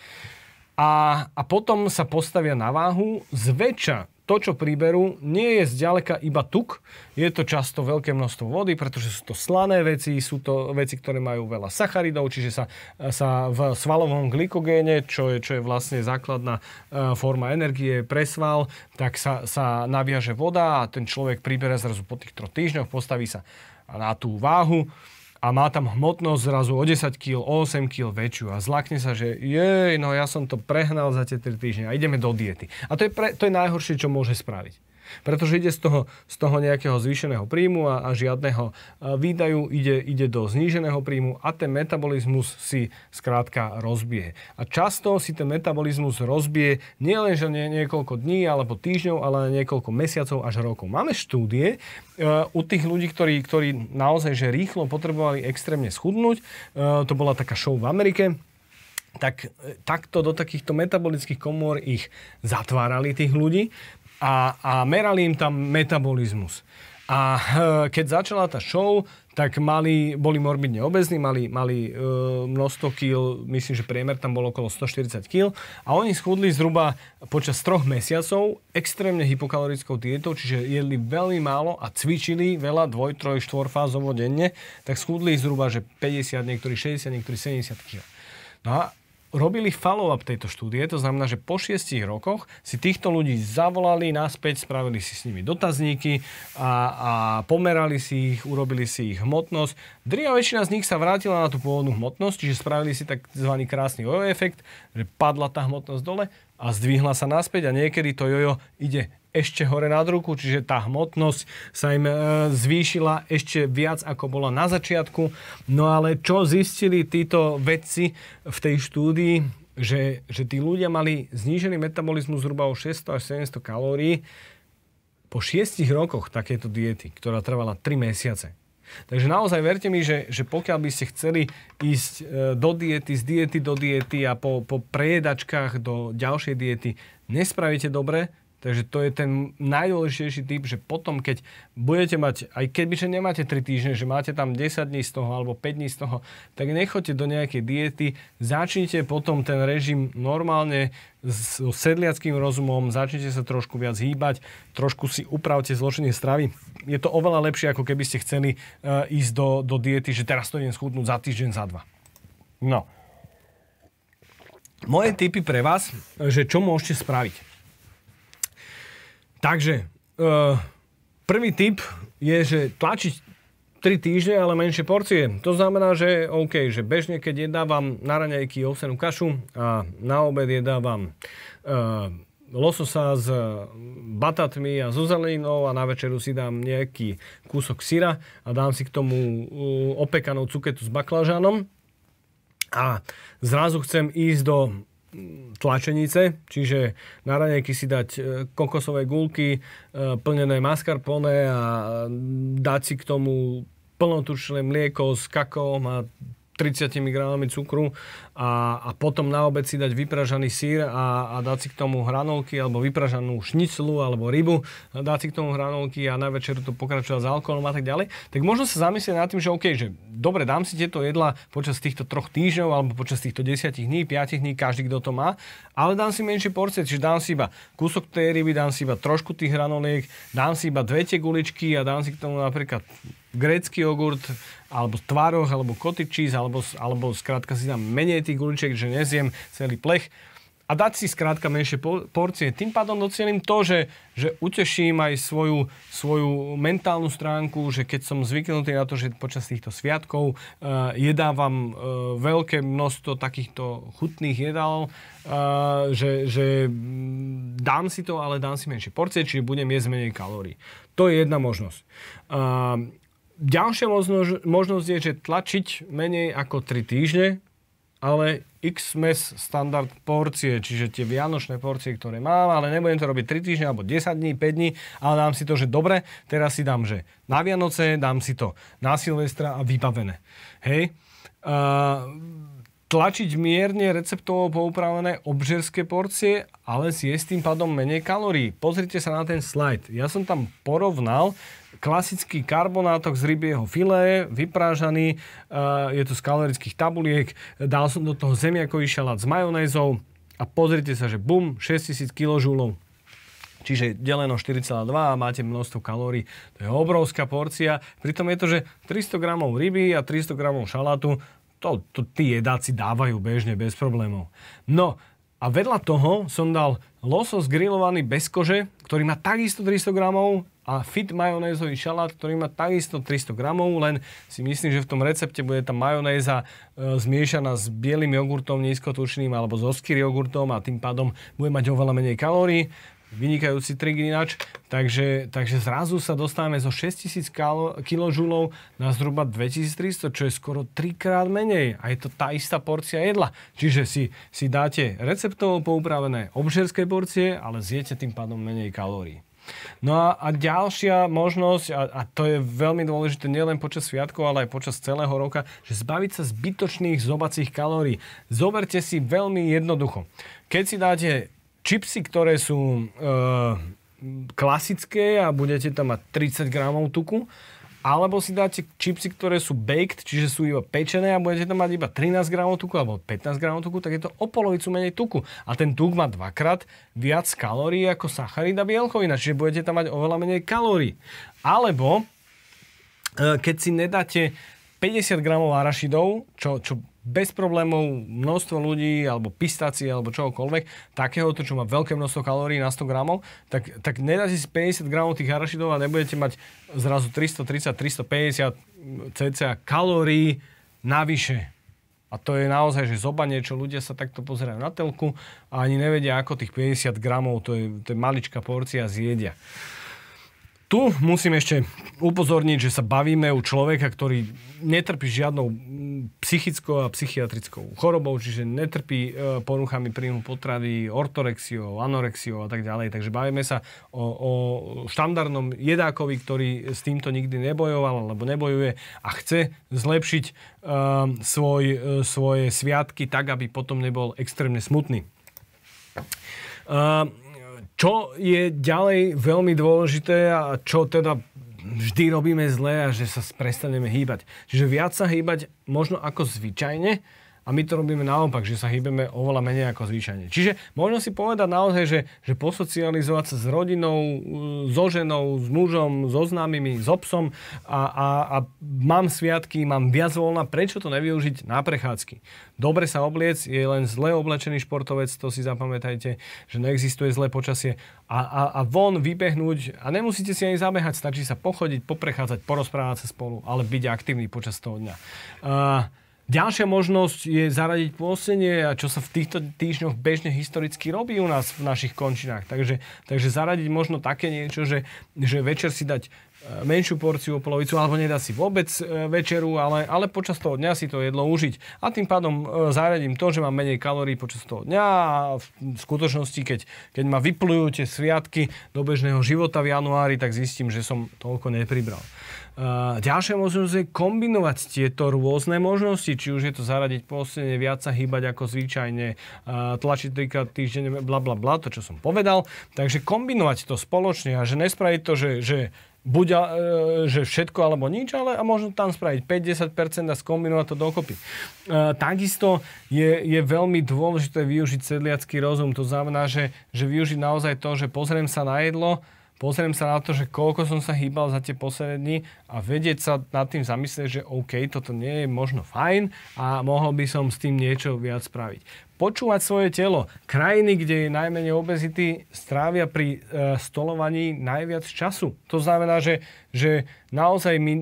a, a potom sa postavia na váhu. Zväčša to, čo príberú, nie je zďaleka iba tuk. Je to často veľké množstvo vody, pretože sú to slané veci, sú to veci, ktoré majú veľa sacharidov, čiže sa, sa v svalovom glykogéne, čo je, čo je vlastne základná e, forma energie pre sval, tak sa, sa naviaže voda a ten človek príbere zrazu po tých troch týždňoch, postaví sa na tú váhu a má tam hmotnosť zrazu o 10 kg, o 8 kg väčšiu a zlakne sa, že jej, no ja som to prehnal za tie 3 týždne a ideme do diety. A to je, pre, to je najhoršie, čo môže spraviť. Pretože ide z toho, z toho nejakého zvýšeného príjmu a, a žiadneho výdaju, ide, ide do zníženého príjmu a ten metabolizmus si skrátka rozbije. A často si ten metabolizmus rozbije nielen že nie, niekoľko dní alebo týždňov, ale niekoľko mesiacov až rokov. Máme štúdie e, u tých ľudí, ktorí, ktorí naozaj že rýchlo potrebovali extrémne schudnúť. E, to bola taká show v Amerike tak e, takto do takýchto metabolických komôr ich zatvárali tých ľudí a, a merali im tam metabolizmus. A e, keď začala tá show, tak mali, boli morbidne obezní, mali, mali e, množstvo kil, myslím, že priemer tam bol okolo 140 kg a oni schudli zhruba počas troch mesiacov extrémne hypokalorickou dietou, čiže jedli veľmi málo a cvičili veľa dvoj, troj, štvorfázovo denne, tak schudli zhruba, že 50, niektorí 60, niektorí 70 kg. No a robili follow-up tejto štúdie, to znamená, že po šiestich rokoch si týchto ľudí zavolali naspäť, spravili si s nimi dotazníky a, a pomerali si ich, urobili si ich hmotnosť. Dria väčšina z nich sa vrátila na tú pôvodnú hmotnosť, čiže spravili si tzv. krásny jojo efekt, že padla tá hmotnosť dole a zdvihla sa naspäť a niekedy to jojo ide ešte hore na ruku, čiže tá hmotnosť sa im e, zvýšila ešte viac, ako bola na začiatku. No ale čo zistili títo vedci v tej štúdii, že, že tí ľudia mali znížený metabolizmus zhruba o 600 až 700 kalórií po 6 rokoch takéto diety, ktorá trvala 3 mesiace. Takže naozaj verte mi, že, že pokiaľ by ste chceli ísť e, do diety, z diety do diety a po, po prejedačkách do ďalšej diety, nespravíte dobre, Takže to je ten najdôležitejší typ, že potom, keď budete mať, aj keby, že nemáte 3 týždne, že máte tam 10 dní z toho alebo 5 dní z toho, tak nechoďte do nejakej diety, začnite potom ten režim normálne s sedliackým rozumom, začnite sa trošku viac hýbať, trošku si upravte zloženie stravy. Je to oveľa lepšie, ako keby ste chceli uh, ísť do, do diety, že teraz to idem schudnúť za týždeň, za dva. No. Moje tipy pre vás, eh, že čo môžete spraviť. Takže, uh, prvý tip je, že tlačiť 3 týždne, ale menšie porcie. To znamená, že OK, že bežne, keď jedávam na raňajky ovsenú kašu a na obed jedávam uh, lososa s eh, batatmi a so zeleninou a na večeru si dám nejaký kúsok syra a dám si k tomu opekanú cuketu s baklažánom a zrazu chcem ísť do tlačenice, čiže na ranejky si dať e, kokosové gulky, e, plnené mascarpone a e, dať si k tomu plnotučné mlieko s kakom a 30 gramami cukru a, a potom na obed si dať vypražaný sír a, a dať si k tomu hranolky alebo vypražanú šniclu alebo rybu, dať si k tomu hranolky a na večer to pokračovať s alkoholom a tak ďalej, tak možno sa zamyslieť nad tým, že OK, že dobre, dám si tieto jedla počas týchto troch týždňov alebo počas týchto 10 dní, 5 dní, každý kto to má, ale dám si menšie porcie, čiže dám si iba kúsok tej ryby, dám si iba trošku tých hranoliek, dám si iba dve tie guličky a dám si k tomu napríklad grécky jogurt, alebo tvároch, alebo cottage cheese, alebo, alebo skrátka si tam menej tých guličiek, že nezjem celý plech a dať si skrátka menšie porcie. Tým pádom docelím to, že, že uteším aj svoju, svoju mentálnu stránku, že keď som zvyknutý na to, že počas týchto sviatkov uh, jedávam uh, veľké množstvo takýchto chutných jedál, uh, že, že mm, dám si to, ale dám si menšie porcie, čiže budem jesť menej kalórií. To je jedna možnosť. Uh, Ďalšia možnosť, možnosť je, že tlačiť menej ako 3 týždne, ale mes standard porcie, čiže tie vianočné porcie, ktoré mám, ale nebudem to robiť 3 týždne alebo 10 dní, 5 dní, ale dám si to, že dobre, teraz si dám, že na Vianoce, dám si to na Silvestra a vybavené. Hej? Uh, tlačiť mierne receptovo poupravené obžerské porcie, ale s tým pádom menej kalórií. Pozrite sa na ten slide. Ja som tam porovnal, klasický karbonátok z rybieho filé, vyprážaný, e, je to z kalorických tabuliek, dal som do toho zemiakový šalát s majonézou a pozrite sa, že bum, 6000 kJ. Čiže deleno 4,2 a máte množstvo kalórií. To je obrovská porcia. Pritom je to, že 300 gramov ryby a 300 gramov šalátu, to, to tí jedáci dávajú bežne bez problémov. No, a vedľa toho som dal losos grillovaný bez kože, ktorý má takisto 300 gramov a fit majonézový šalát, ktorý má takisto 300 gramov, len si myslím, že v tom recepte bude tá majonéza e, zmiešaná s bielým jogurtom nízkotučným alebo so skyr jogurtom a tým pádom bude mať oveľa menej kalórií. Vynikajúci trik ináč. Takže, takže zrazu sa dostávame zo 6000 kJ na zhruba 2300, čo je skoro 3 krát menej. A je to tá istá porcia jedla. Čiže si, si dáte receptovo poupravené obžerské porcie, ale zjete tým pádom menej kalórií. No a, a ďalšia možnosť, a, a to je veľmi dôležité nielen počas sviatkov, ale aj počas celého roka, že zbaviť sa zbytočných zobacích kalórií. Zoberte si veľmi jednoducho. Keď si dáte čipsy, ktoré sú e, klasické a budete tam mať 30 gramov tuku, alebo si dáte čipsy, ktoré sú baked, čiže sú iba pečené a budete tam mať iba 13 gramov tuku alebo 15 gramov tuku, tak je to o polovicu menej tuku. A ten tuk má dvakrát viac kalórií ako sacharida a bielkovina, čiže budete tam mať oveľa menej kalórií. Alebo e, keď si nedáte 50 gramov arašidov, čo, čo bez problémov množstvo ľudí, alebo pistácie, alebo čokoľvek, takéhoto, čo má veľké množstvo kalórií na 100 gramov, tak, tak nedáte si 50 gramov tých arašidov a nebudete mať zrazu 330, 350 cca kalórií navyše. A to je naozaj, že zoba niečo, ľudia sa takto pozerajú na telku a ani nevedia, ako tých 50 gramov, to je, to je maličká porcia, zjedia. Tu musím ešte upozorniť, že sa bavíme u človeka, ktorý netrpí žiadnou psychickou a psychiatrickou chorobou, čiže netrpí e, poruchami príjmu potravy, ortorexiou, anorexiou a tak ďalej. Takže bavíme sa o, o štandardnom jedákovi, ktorý s týmto nikdy nebojoval alebo nebojuje a chce zlepšiť uh, svoj, uh, svoje sviatky tak, aby potom nebol extrémne smutný. Uh, čo je ďalej veľmi dôležité a čo teda vždy robíme zle a že sa prestaneme hýbať. Čiže viac sa hýbať možno ako zvyčajne, a my to robíme naopak, že sa hýbeme oveľa menej ako zvyčajne. Čiže možno si povedať naozaj, že, že posocializovať sa s rodinou, e, so ženou, s mužom, so známymi, s so obsom a, a, a mám sviatky, mám viac voľna, prečo to nevyužiť na prechádzky? Dobre sa obliec, je len zle oblečený športovec, to si zapamätajte, že neexistuje zlé počasie. A, a, a von vybehnúť, a nemusíte si ani zabehať, stačí sa pochodiť, poprechádzať, porozprávať sa spolu, ale byť aktívny počas toho dňa. Uh, Ďalšia možnosť je zaradiť pôsenie, a čo sa v týchto týždňoch bežne historicky robí u nás v našich končinách. Takže, takže zaradiť možno také niečo, že, že večer si dať e, menšiu porciu o polovicu, alebo nedá si vôbec e, večeru, ale, ale počas toho dňa si to jedlo užiť. A tým pádom e, zaradím to, že mám menej kalórií počas toho dňa a v skutočnosti, keď, keď ma vyplujú tie sviatky do bežného života v januári, tak zistím, že som toľko nepribral. Eh, ďalšia možnosť je kombinovať tieto rôzne možnosti, či už je to zaradiť posledne viac sa hýbať ako zvyčajne, eh, tlačiť trikrát týždeň, bla bla bla, to čo som povedal. Takže kombinovať to spoločne a že nespraviť to, že, že buď eh, že všetko alebo nič, ale a možno tam spraviť 50% a skombinovať to dokopy. Takisto je, je veľmi dôležité využiť sedliacký rozum. To znamená, že, že využiť naozaj to, že pozriem sa na jedlo, pozriem sa na to, že koľko som sa hýbal za tie posledné dni a vedieť sa nad tým zamyslieť, že OK, toto nie je možno fajn a mohol by som s tým niečo viac spraviť. Počúvať svoje telo. Krajiny, kde je najmenej obezity, strávia pri e, stolovaní najviac času. To znamená, že, že naozaj my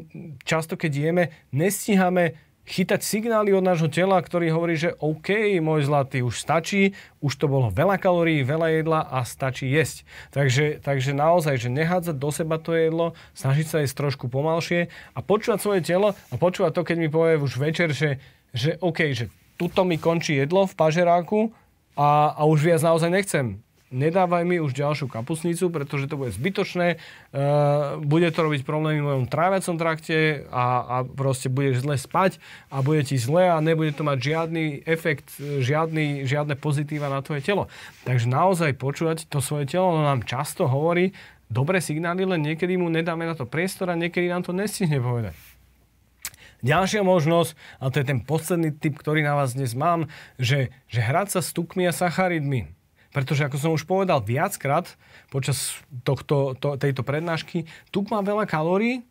často, keď jeme, nestíhame chytať signály od nášho tela, ktorý hovorí, že OK, môj zlatý, už stačí, už to bolo veľa kalórií, veľa jedla a stačí jesť. Takže, takže naozaj, že nehádzať do seba to jedlo, snažiť sa jesť trošku pomalšie a počúvať svoje telo a počúvať to, keď mi povie už večer, že, že OK, že tuto mi končí jedlo v pažeráku a, a už viac naozaj nechcem nedávaj mi už ďalšiu kapusnicu, pretože to bude zbytočné, uh, bude to robiť problémy v mojom tráviacom trakte a, a proste budeš zle spať a bude ti zle a nebude to mať žiadny efekt, žiadny, žiadne pozitíva na tvoje telo. Takže naozaj počúvať to svoje telo, ono nám často hovorí dobré signály, len niekedy mu nedáme na to priestor a niekedy nám to nestihne povedať. Ďalšia možnosť, a to je ten posledný typ, ktorý na vás dnes mám, že, že hrať sa s tukmi a sacharidmi pretože, ako som už povedal viackrát počas tohto, to, tejto prednášky, tuk má veľa kalórií,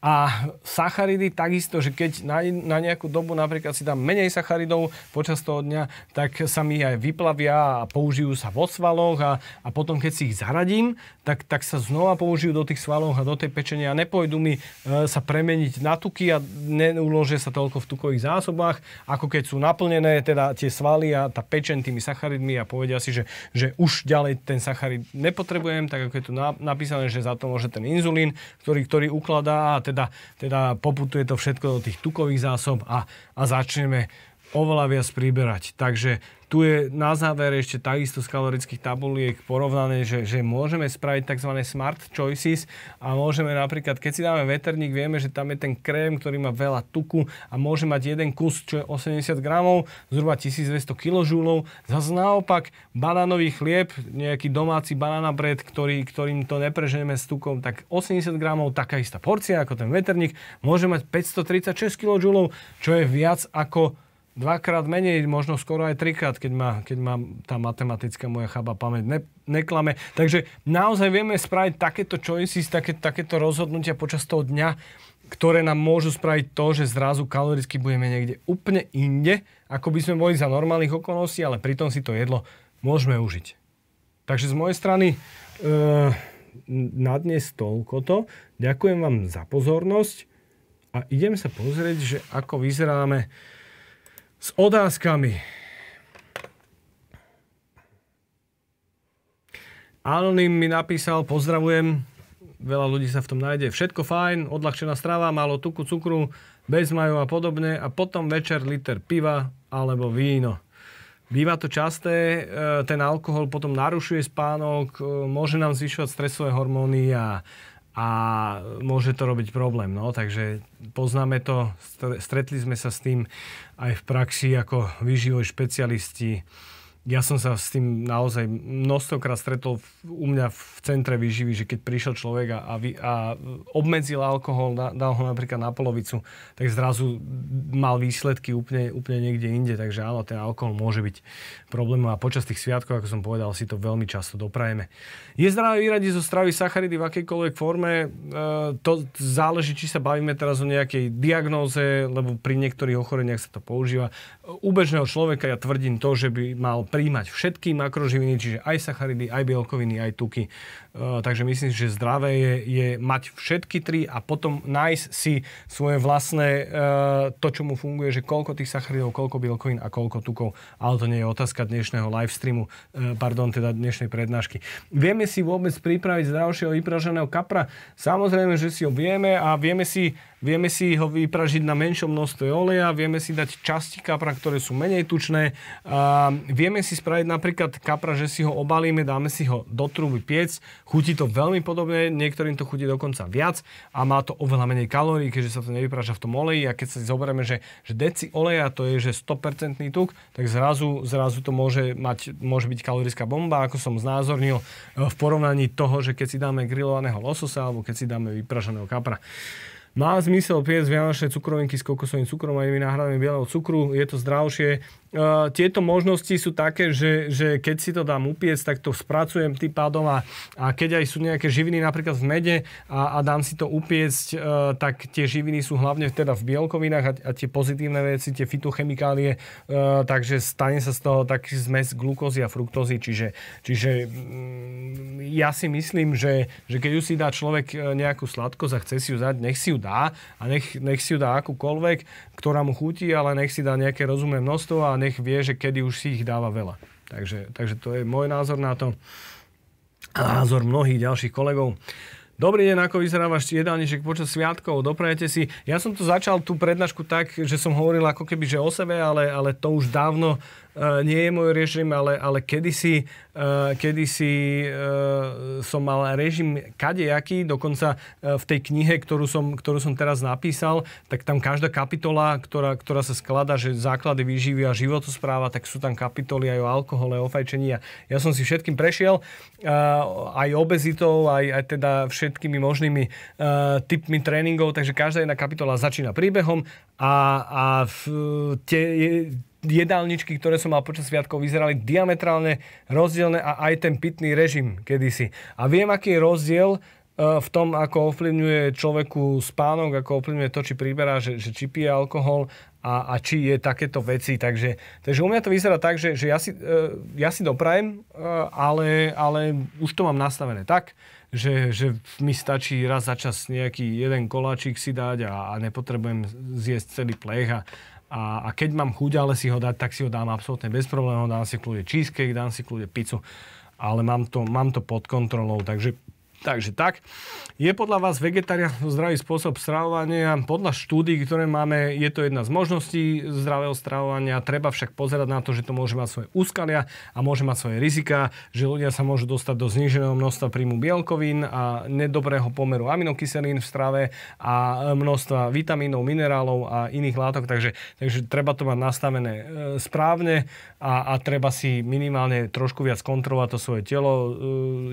a sacharidy takisto, že keď na, na nejakú dobu napríklad si dám menej sacharidov počas toho dňa, tak sa mi aj vyplavia a použijú sa vo svaloch a, a potom keď si ich zaradím, tak, tak sa znova použijú do tých svalov a do tej pečenia a nepôjdu mi e, sa premeniť na tuky a neuložia sa toľko v tukových zásobách, ako keď sú naplnené teda tie svaly a tá pečen tými sacharidmi a povedia si, že, že už ďalej ten sacharid nepotrebujem, tak ako je tu na, napísané, že za to môže ten inzulín, ktorý, ktorý ukladá a teda, teda poputuje to všetko do tých tukových zásob a, a začneme oveľa viac priberať. Takže tu je na záver ešte takisto z kalorických tabuliek porovnané, že, že môžeme spraviť tzv. smart choices a môžeme napríklad, keď si dáme veterník, vieme, že tam je ten krém, ktorý má veľa tuku a môže mať jeden kus, čo je 80 gramov, zhruba 1200 kJ. Zase naopak, banánový chlieb, nejaký domáci banana bread, ktorý, ktorým to neprežeme s tukom, tak 80 gramov, taká istá porcia ako ten veterník, môže mať 536 kJ, čo je viac ako dvakrát menej, možno skoro aj trikrát, keď ma, keď ma tá matematická moja chaba pamäť ne, neklame. Takže naozaj vieme spraviť takéto choices, také, takéto rozhodnutia počas toho dňa, ktoré nám môžu spraviť to, že zrazu kaloricky budeme niekde úplne inde, ako by sme boli za normálnych okolností, ale pritom si to jedlo môžeme užiť. Takže z mojej strany e, na dnes toľko to. Ďakujem vám za pozornosť a idem sa pozrieť, že ako vyzeráme s otázkami. Anonym mi napísal, pozdravujem, veľa ľudí sa v tom nájde. Všetko fajn, odľahčená strava, málo tuku, cukru, bez majú a podobne a potom večer liter piva alebo víno. Býva to časté, e, ten alkohol potom narušuje spánok, e, môže nám zvyšovať stresové hormóny a a môže to robiť problém. No? Takže poznáme to, stretli sme sa s tým aj v praxi ako výživoj špecialisti, ja som sa s tým naozaj množstvokrát stretol v, u mňa v centre výživy, že keď prišiel človek a, a obmedzil alkohol, na, dal ho napríklad na polovicu, tak zrazu mal výsledky úplne, úplne niekde inde. Takže áno, ten alkohol môže byť problémom a počas tých sviatkov, ako som povedal, si to veľmi často doprajeme. Je zdravé vyradiť zo stravy sacharidy v akejkoľvek forme. E, to záleží, či sa bavíme teraz o nejakej diagnóze, lebo pri niektorých ochoreniach sa to používa. U bežného človeka ja tvrdím to, že by mal príjmať všetky makroživiny, čiže aj sacharidy, aj bielkoviny, aj tuky. E, takže myslím, že zdravé je, je mať všetky tri a potom nájsť si svoje vlastné e, to, čo mu funguje, že koľko tých sacharidov, koľko bielkovín a koľko tukov. Ale to nie je otázka dnešného live streamu, e, pardon, teda dnešnej prednášky. Vieme si vôbec pripraviť zdravšieho vypraženého kapra? Samozrejme, že si ho vieme a vieme si vieme si ho vypražiť na menšom množstve oleja, vieme si dať časti kapra, ktoré sú menej tučné, a vieme si spraviť napríklad kapra, že si ho obalíme, dáme si ho do trúby piec, chutí to veľmi podobne, niektorým to chutí dokonca viac a má to oveľa menej kalórií, keďže sa to nevypraža v tom oleji a keď sa zoberieme, že, že deci oleja to je že 100% tuk, tak zrazu, zrazu to môže, mať, môže byť kalorická bomba, ako som znázornil eh, v porovnaní toho, že keď si dáme grillovaného lososa alebo keď si dáme vypraženého kapra. Má no zmysel piec vianočné cukrovinky s kokosovým cukrom a inými náhradami bieleho cukru, je to zdravšie, Eh, tieto možnosti sú také, že, že keď si to dám upiec, tak to spracujem tým pádom a, a keď aj sú nejaké živiny napríklad v mede a, a dám si to upiecť, uh, tak tie živiny sú hlavne teda v bielkovinách a, a tie pozitívne veci, tie fitochemikálie, uh, takže stane sa z toho taký zmes glukózy a fruktózy, čiže, čiže mm, ja si myslím, že, že keď už si dá človek nejakú sladkosť a chce si ju dať, nech si ju dá a nech, nech si ju dá akúkoľvek, ktorá mu chutí, ale nech si dá nejaké rozumné množstvo a nech vie, že kedy už si ich dáva veľa. Takže, takže to je môj názor na to a názor mnohých ďalších kolegov. Dobrý deň, ako vyzerá váš jedálniček počas sviatkov, doprajete si. Ja som tu začal tú prednášku tak, že som hovoril ako keby, že o sebe, ale, ale to už dávno e, nie je moje riešenie, ale, ale kedysi Eh, Kedy si uh, eh, som mal režim kadejaký, dokonca uh, v tej knihe, ktorú som, ktorú som teraz napísal, tak tam každá kapitola, ktorá, ktorá sa skladá, že základy výživy a životospráva, tak sú tam kapitoly aj o alkohole, o fajčení. Ja som si všetkým prešiel, aj obezitou, aj, aj teda všetkými možnými typmi tréningov, takže každá jedna kapitola začína príbehom a, a v, te, jedálničky, ktoré som mal počas sviatkov, vyzerali diametrálne rozdielne a aj ten pitný režim kedysi. A viem, aký je rozdiel e, v tom, ako ovplyvňuje človeku spánok, ako ovplyvňuje to, či príberá, že, že či pije alkohol a, a či je takéto veci. Takže, takže u mňa to vyzerá tak, že, že ja, si, e, ja si doprajem, e, ale, ale už to mám nastavené tak, že, že mi stačí raz za čas nejaký jeden koláčik si dať a, a nepotrebujem zjesť celý plech a, a, a keď mám chuť ale si ho dať, tak si ho dám absolútne bez problémov. Dám si kľude cheesecake, dám si kľude pizzu, ale mám to, mám to pod kontrolou. Takže Takže tak, je podľa vás vegetariánstvo zdravý spôsob stravovania? Podľa štúdí, ktoré máme, je to jedna z možností zdravého stravovania. Treba však pozerať na to, že to môže mať svoje úskalia a môže mať svoje rizika, že ľudia sa môžu dostať do zníženého množstva príjmu bielkovín a nedobrého pomeru aminokyselín v strave a množstva vitamínov, minerálov a iných látok. Takže, takže treba to mať nastavené e, správne a, a treba si minimálne trošku viac kontrolovať to svoje telo,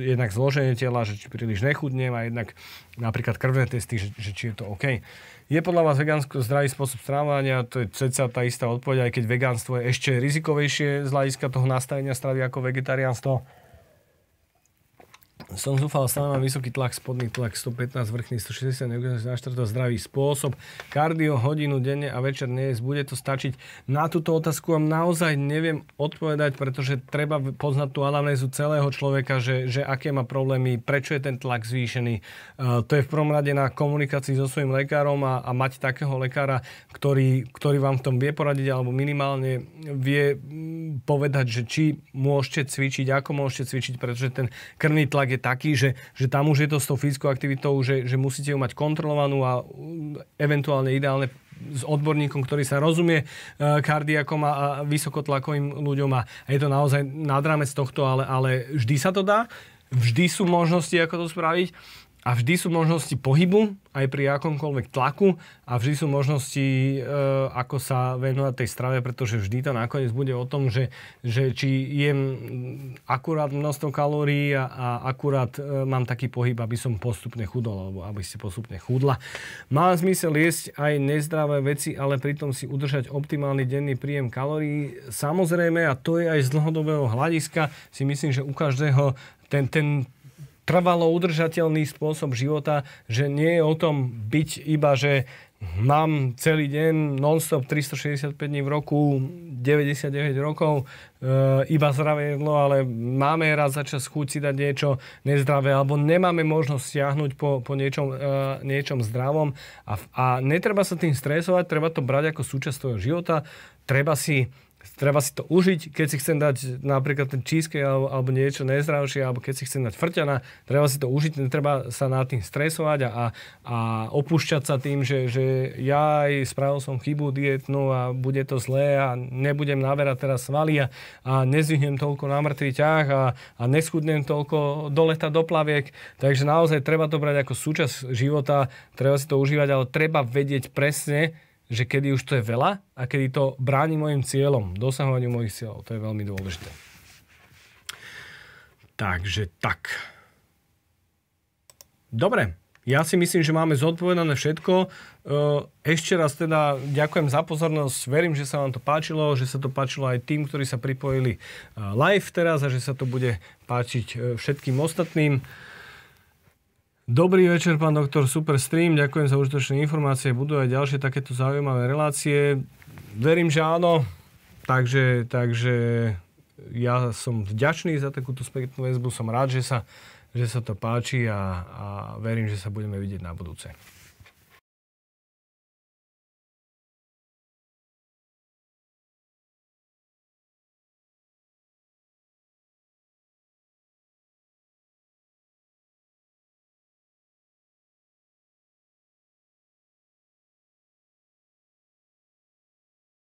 e, jednak zloženie tela, že či príliš nechudnem a jednak napríklad krvné testy, že, že či je to OK. Je podľa vás vegánsko zdravý spôsob strávania? To je ceca tá istá odpoveď, aj keď vegánstvo je ešte rizikovejšie z hľadiska toho nastavenia stravy ako vegetariánstvo. Som zúfal, stále mám vysoký tlak, spodný tlak 115, vrchný 160, neukážem na naštartovať zdravý spôsob. Kardio hodinu denne a večer nejesť, bude to stačiť. Na túto otázku vám naozaj neviem odpovedať, pretože treba poznať tú anamnézu celého človeka, že, že aké má problémy, prečo je ten tlak zvýšený. E, to je v prvom rade na komunikácii so svojím lekárom a, a mať takého lekára, ktorý, ktorý vám v tom vie poradiť alebo minimálne vie povedať, že či môžete cvičiť, ako môžete cvičiť, pretože ten krvný tlak je je taký, že, že tam už je to s tou fyzickou aktivitou, že, že musíte ju mať kontrolovanú a mm, eventuálne ideálne s odborníkom, ktorý sa rozumie e, kardiakom a vysokotlakovým ľuďom a je to naozaj nadramec tohto, ale, ale vždy sa to dá, vždy sú možnosti, ako to spraviť a vždy sú možnosti pohybu, aj pri akomkoľvek tlaku a vždy sú možnosti, e, ako sa venovať tej strave, pretože vždy to nakoniec bude o tom, že, že či jem akurát množstvo kalórií a, a akurát e, mám taký pohyb, aby som postupne chudol, alebo aby si postupne chudla. Má zmysel jesť aj nezdravé veci, ale pritom si udržať optimálny denný príjem kalórií. Samozrejme, a to je aj z dlhodobého hľadiska, si myslím, že u každého ten, ten trvalo udržateľný spôsob života, že nie je o tom byť iba, že mám celý deň non-stop 365 dní v roku, 99 rokov, e, iba zdravé jedlo, ale máme raz za čas chuť si dať niečo nezdravé, alebo nemáme možnosť siahnuť po, po niečom, e, niečom zdravom a, a netreba sa tým stresovať, treba to brať ako súčasť života, treba si treba si to užiť, keď si chcem dať napríklad ten čískej alebo, alebo niečo nezdravšie, alebo keď si chcem dať frťana, treba si to užiť, netreba sa nad tým stresovať a, a, a opúšťať sa tým, že, že ja aj spravil som chybu dietnú a bude to zlé a nebudem naberať teraz svaly a, a nezvihnem toľko na mŕtvy ťah a, a neschudnem toľko do leta do plaviek. Takže naozaj treba to brať ako súčasť života, treba si to užívať, ale treba vedieť presne, že kedy už to je veľa a kedy to bráni mojim cieľom, dosahovaniu mojich cieľov. To je veľmi dôležité. Takže tak. Dobre, ja si myslím, že máme zodpovedané všetko. E, ešte raz teda ďakujem za pozornosť. Verím, že sa vám to páčilo, že sa to páčilo aj tým, ktorí sa pripojili e, live teraz a že sa to bude páčiť e, všetkým ostatným. Dobrý večer, pán doktor, super stream, ďakujem za užitočné informácie, budú aj ďalšie takéto zaujímavé relácie. Verím, že áno, takže, takže ja som vďačný za takúto spätnú väzbu, som rád, že sa, že sa to páči a, a verím, že sa budeme vidieť na budúce.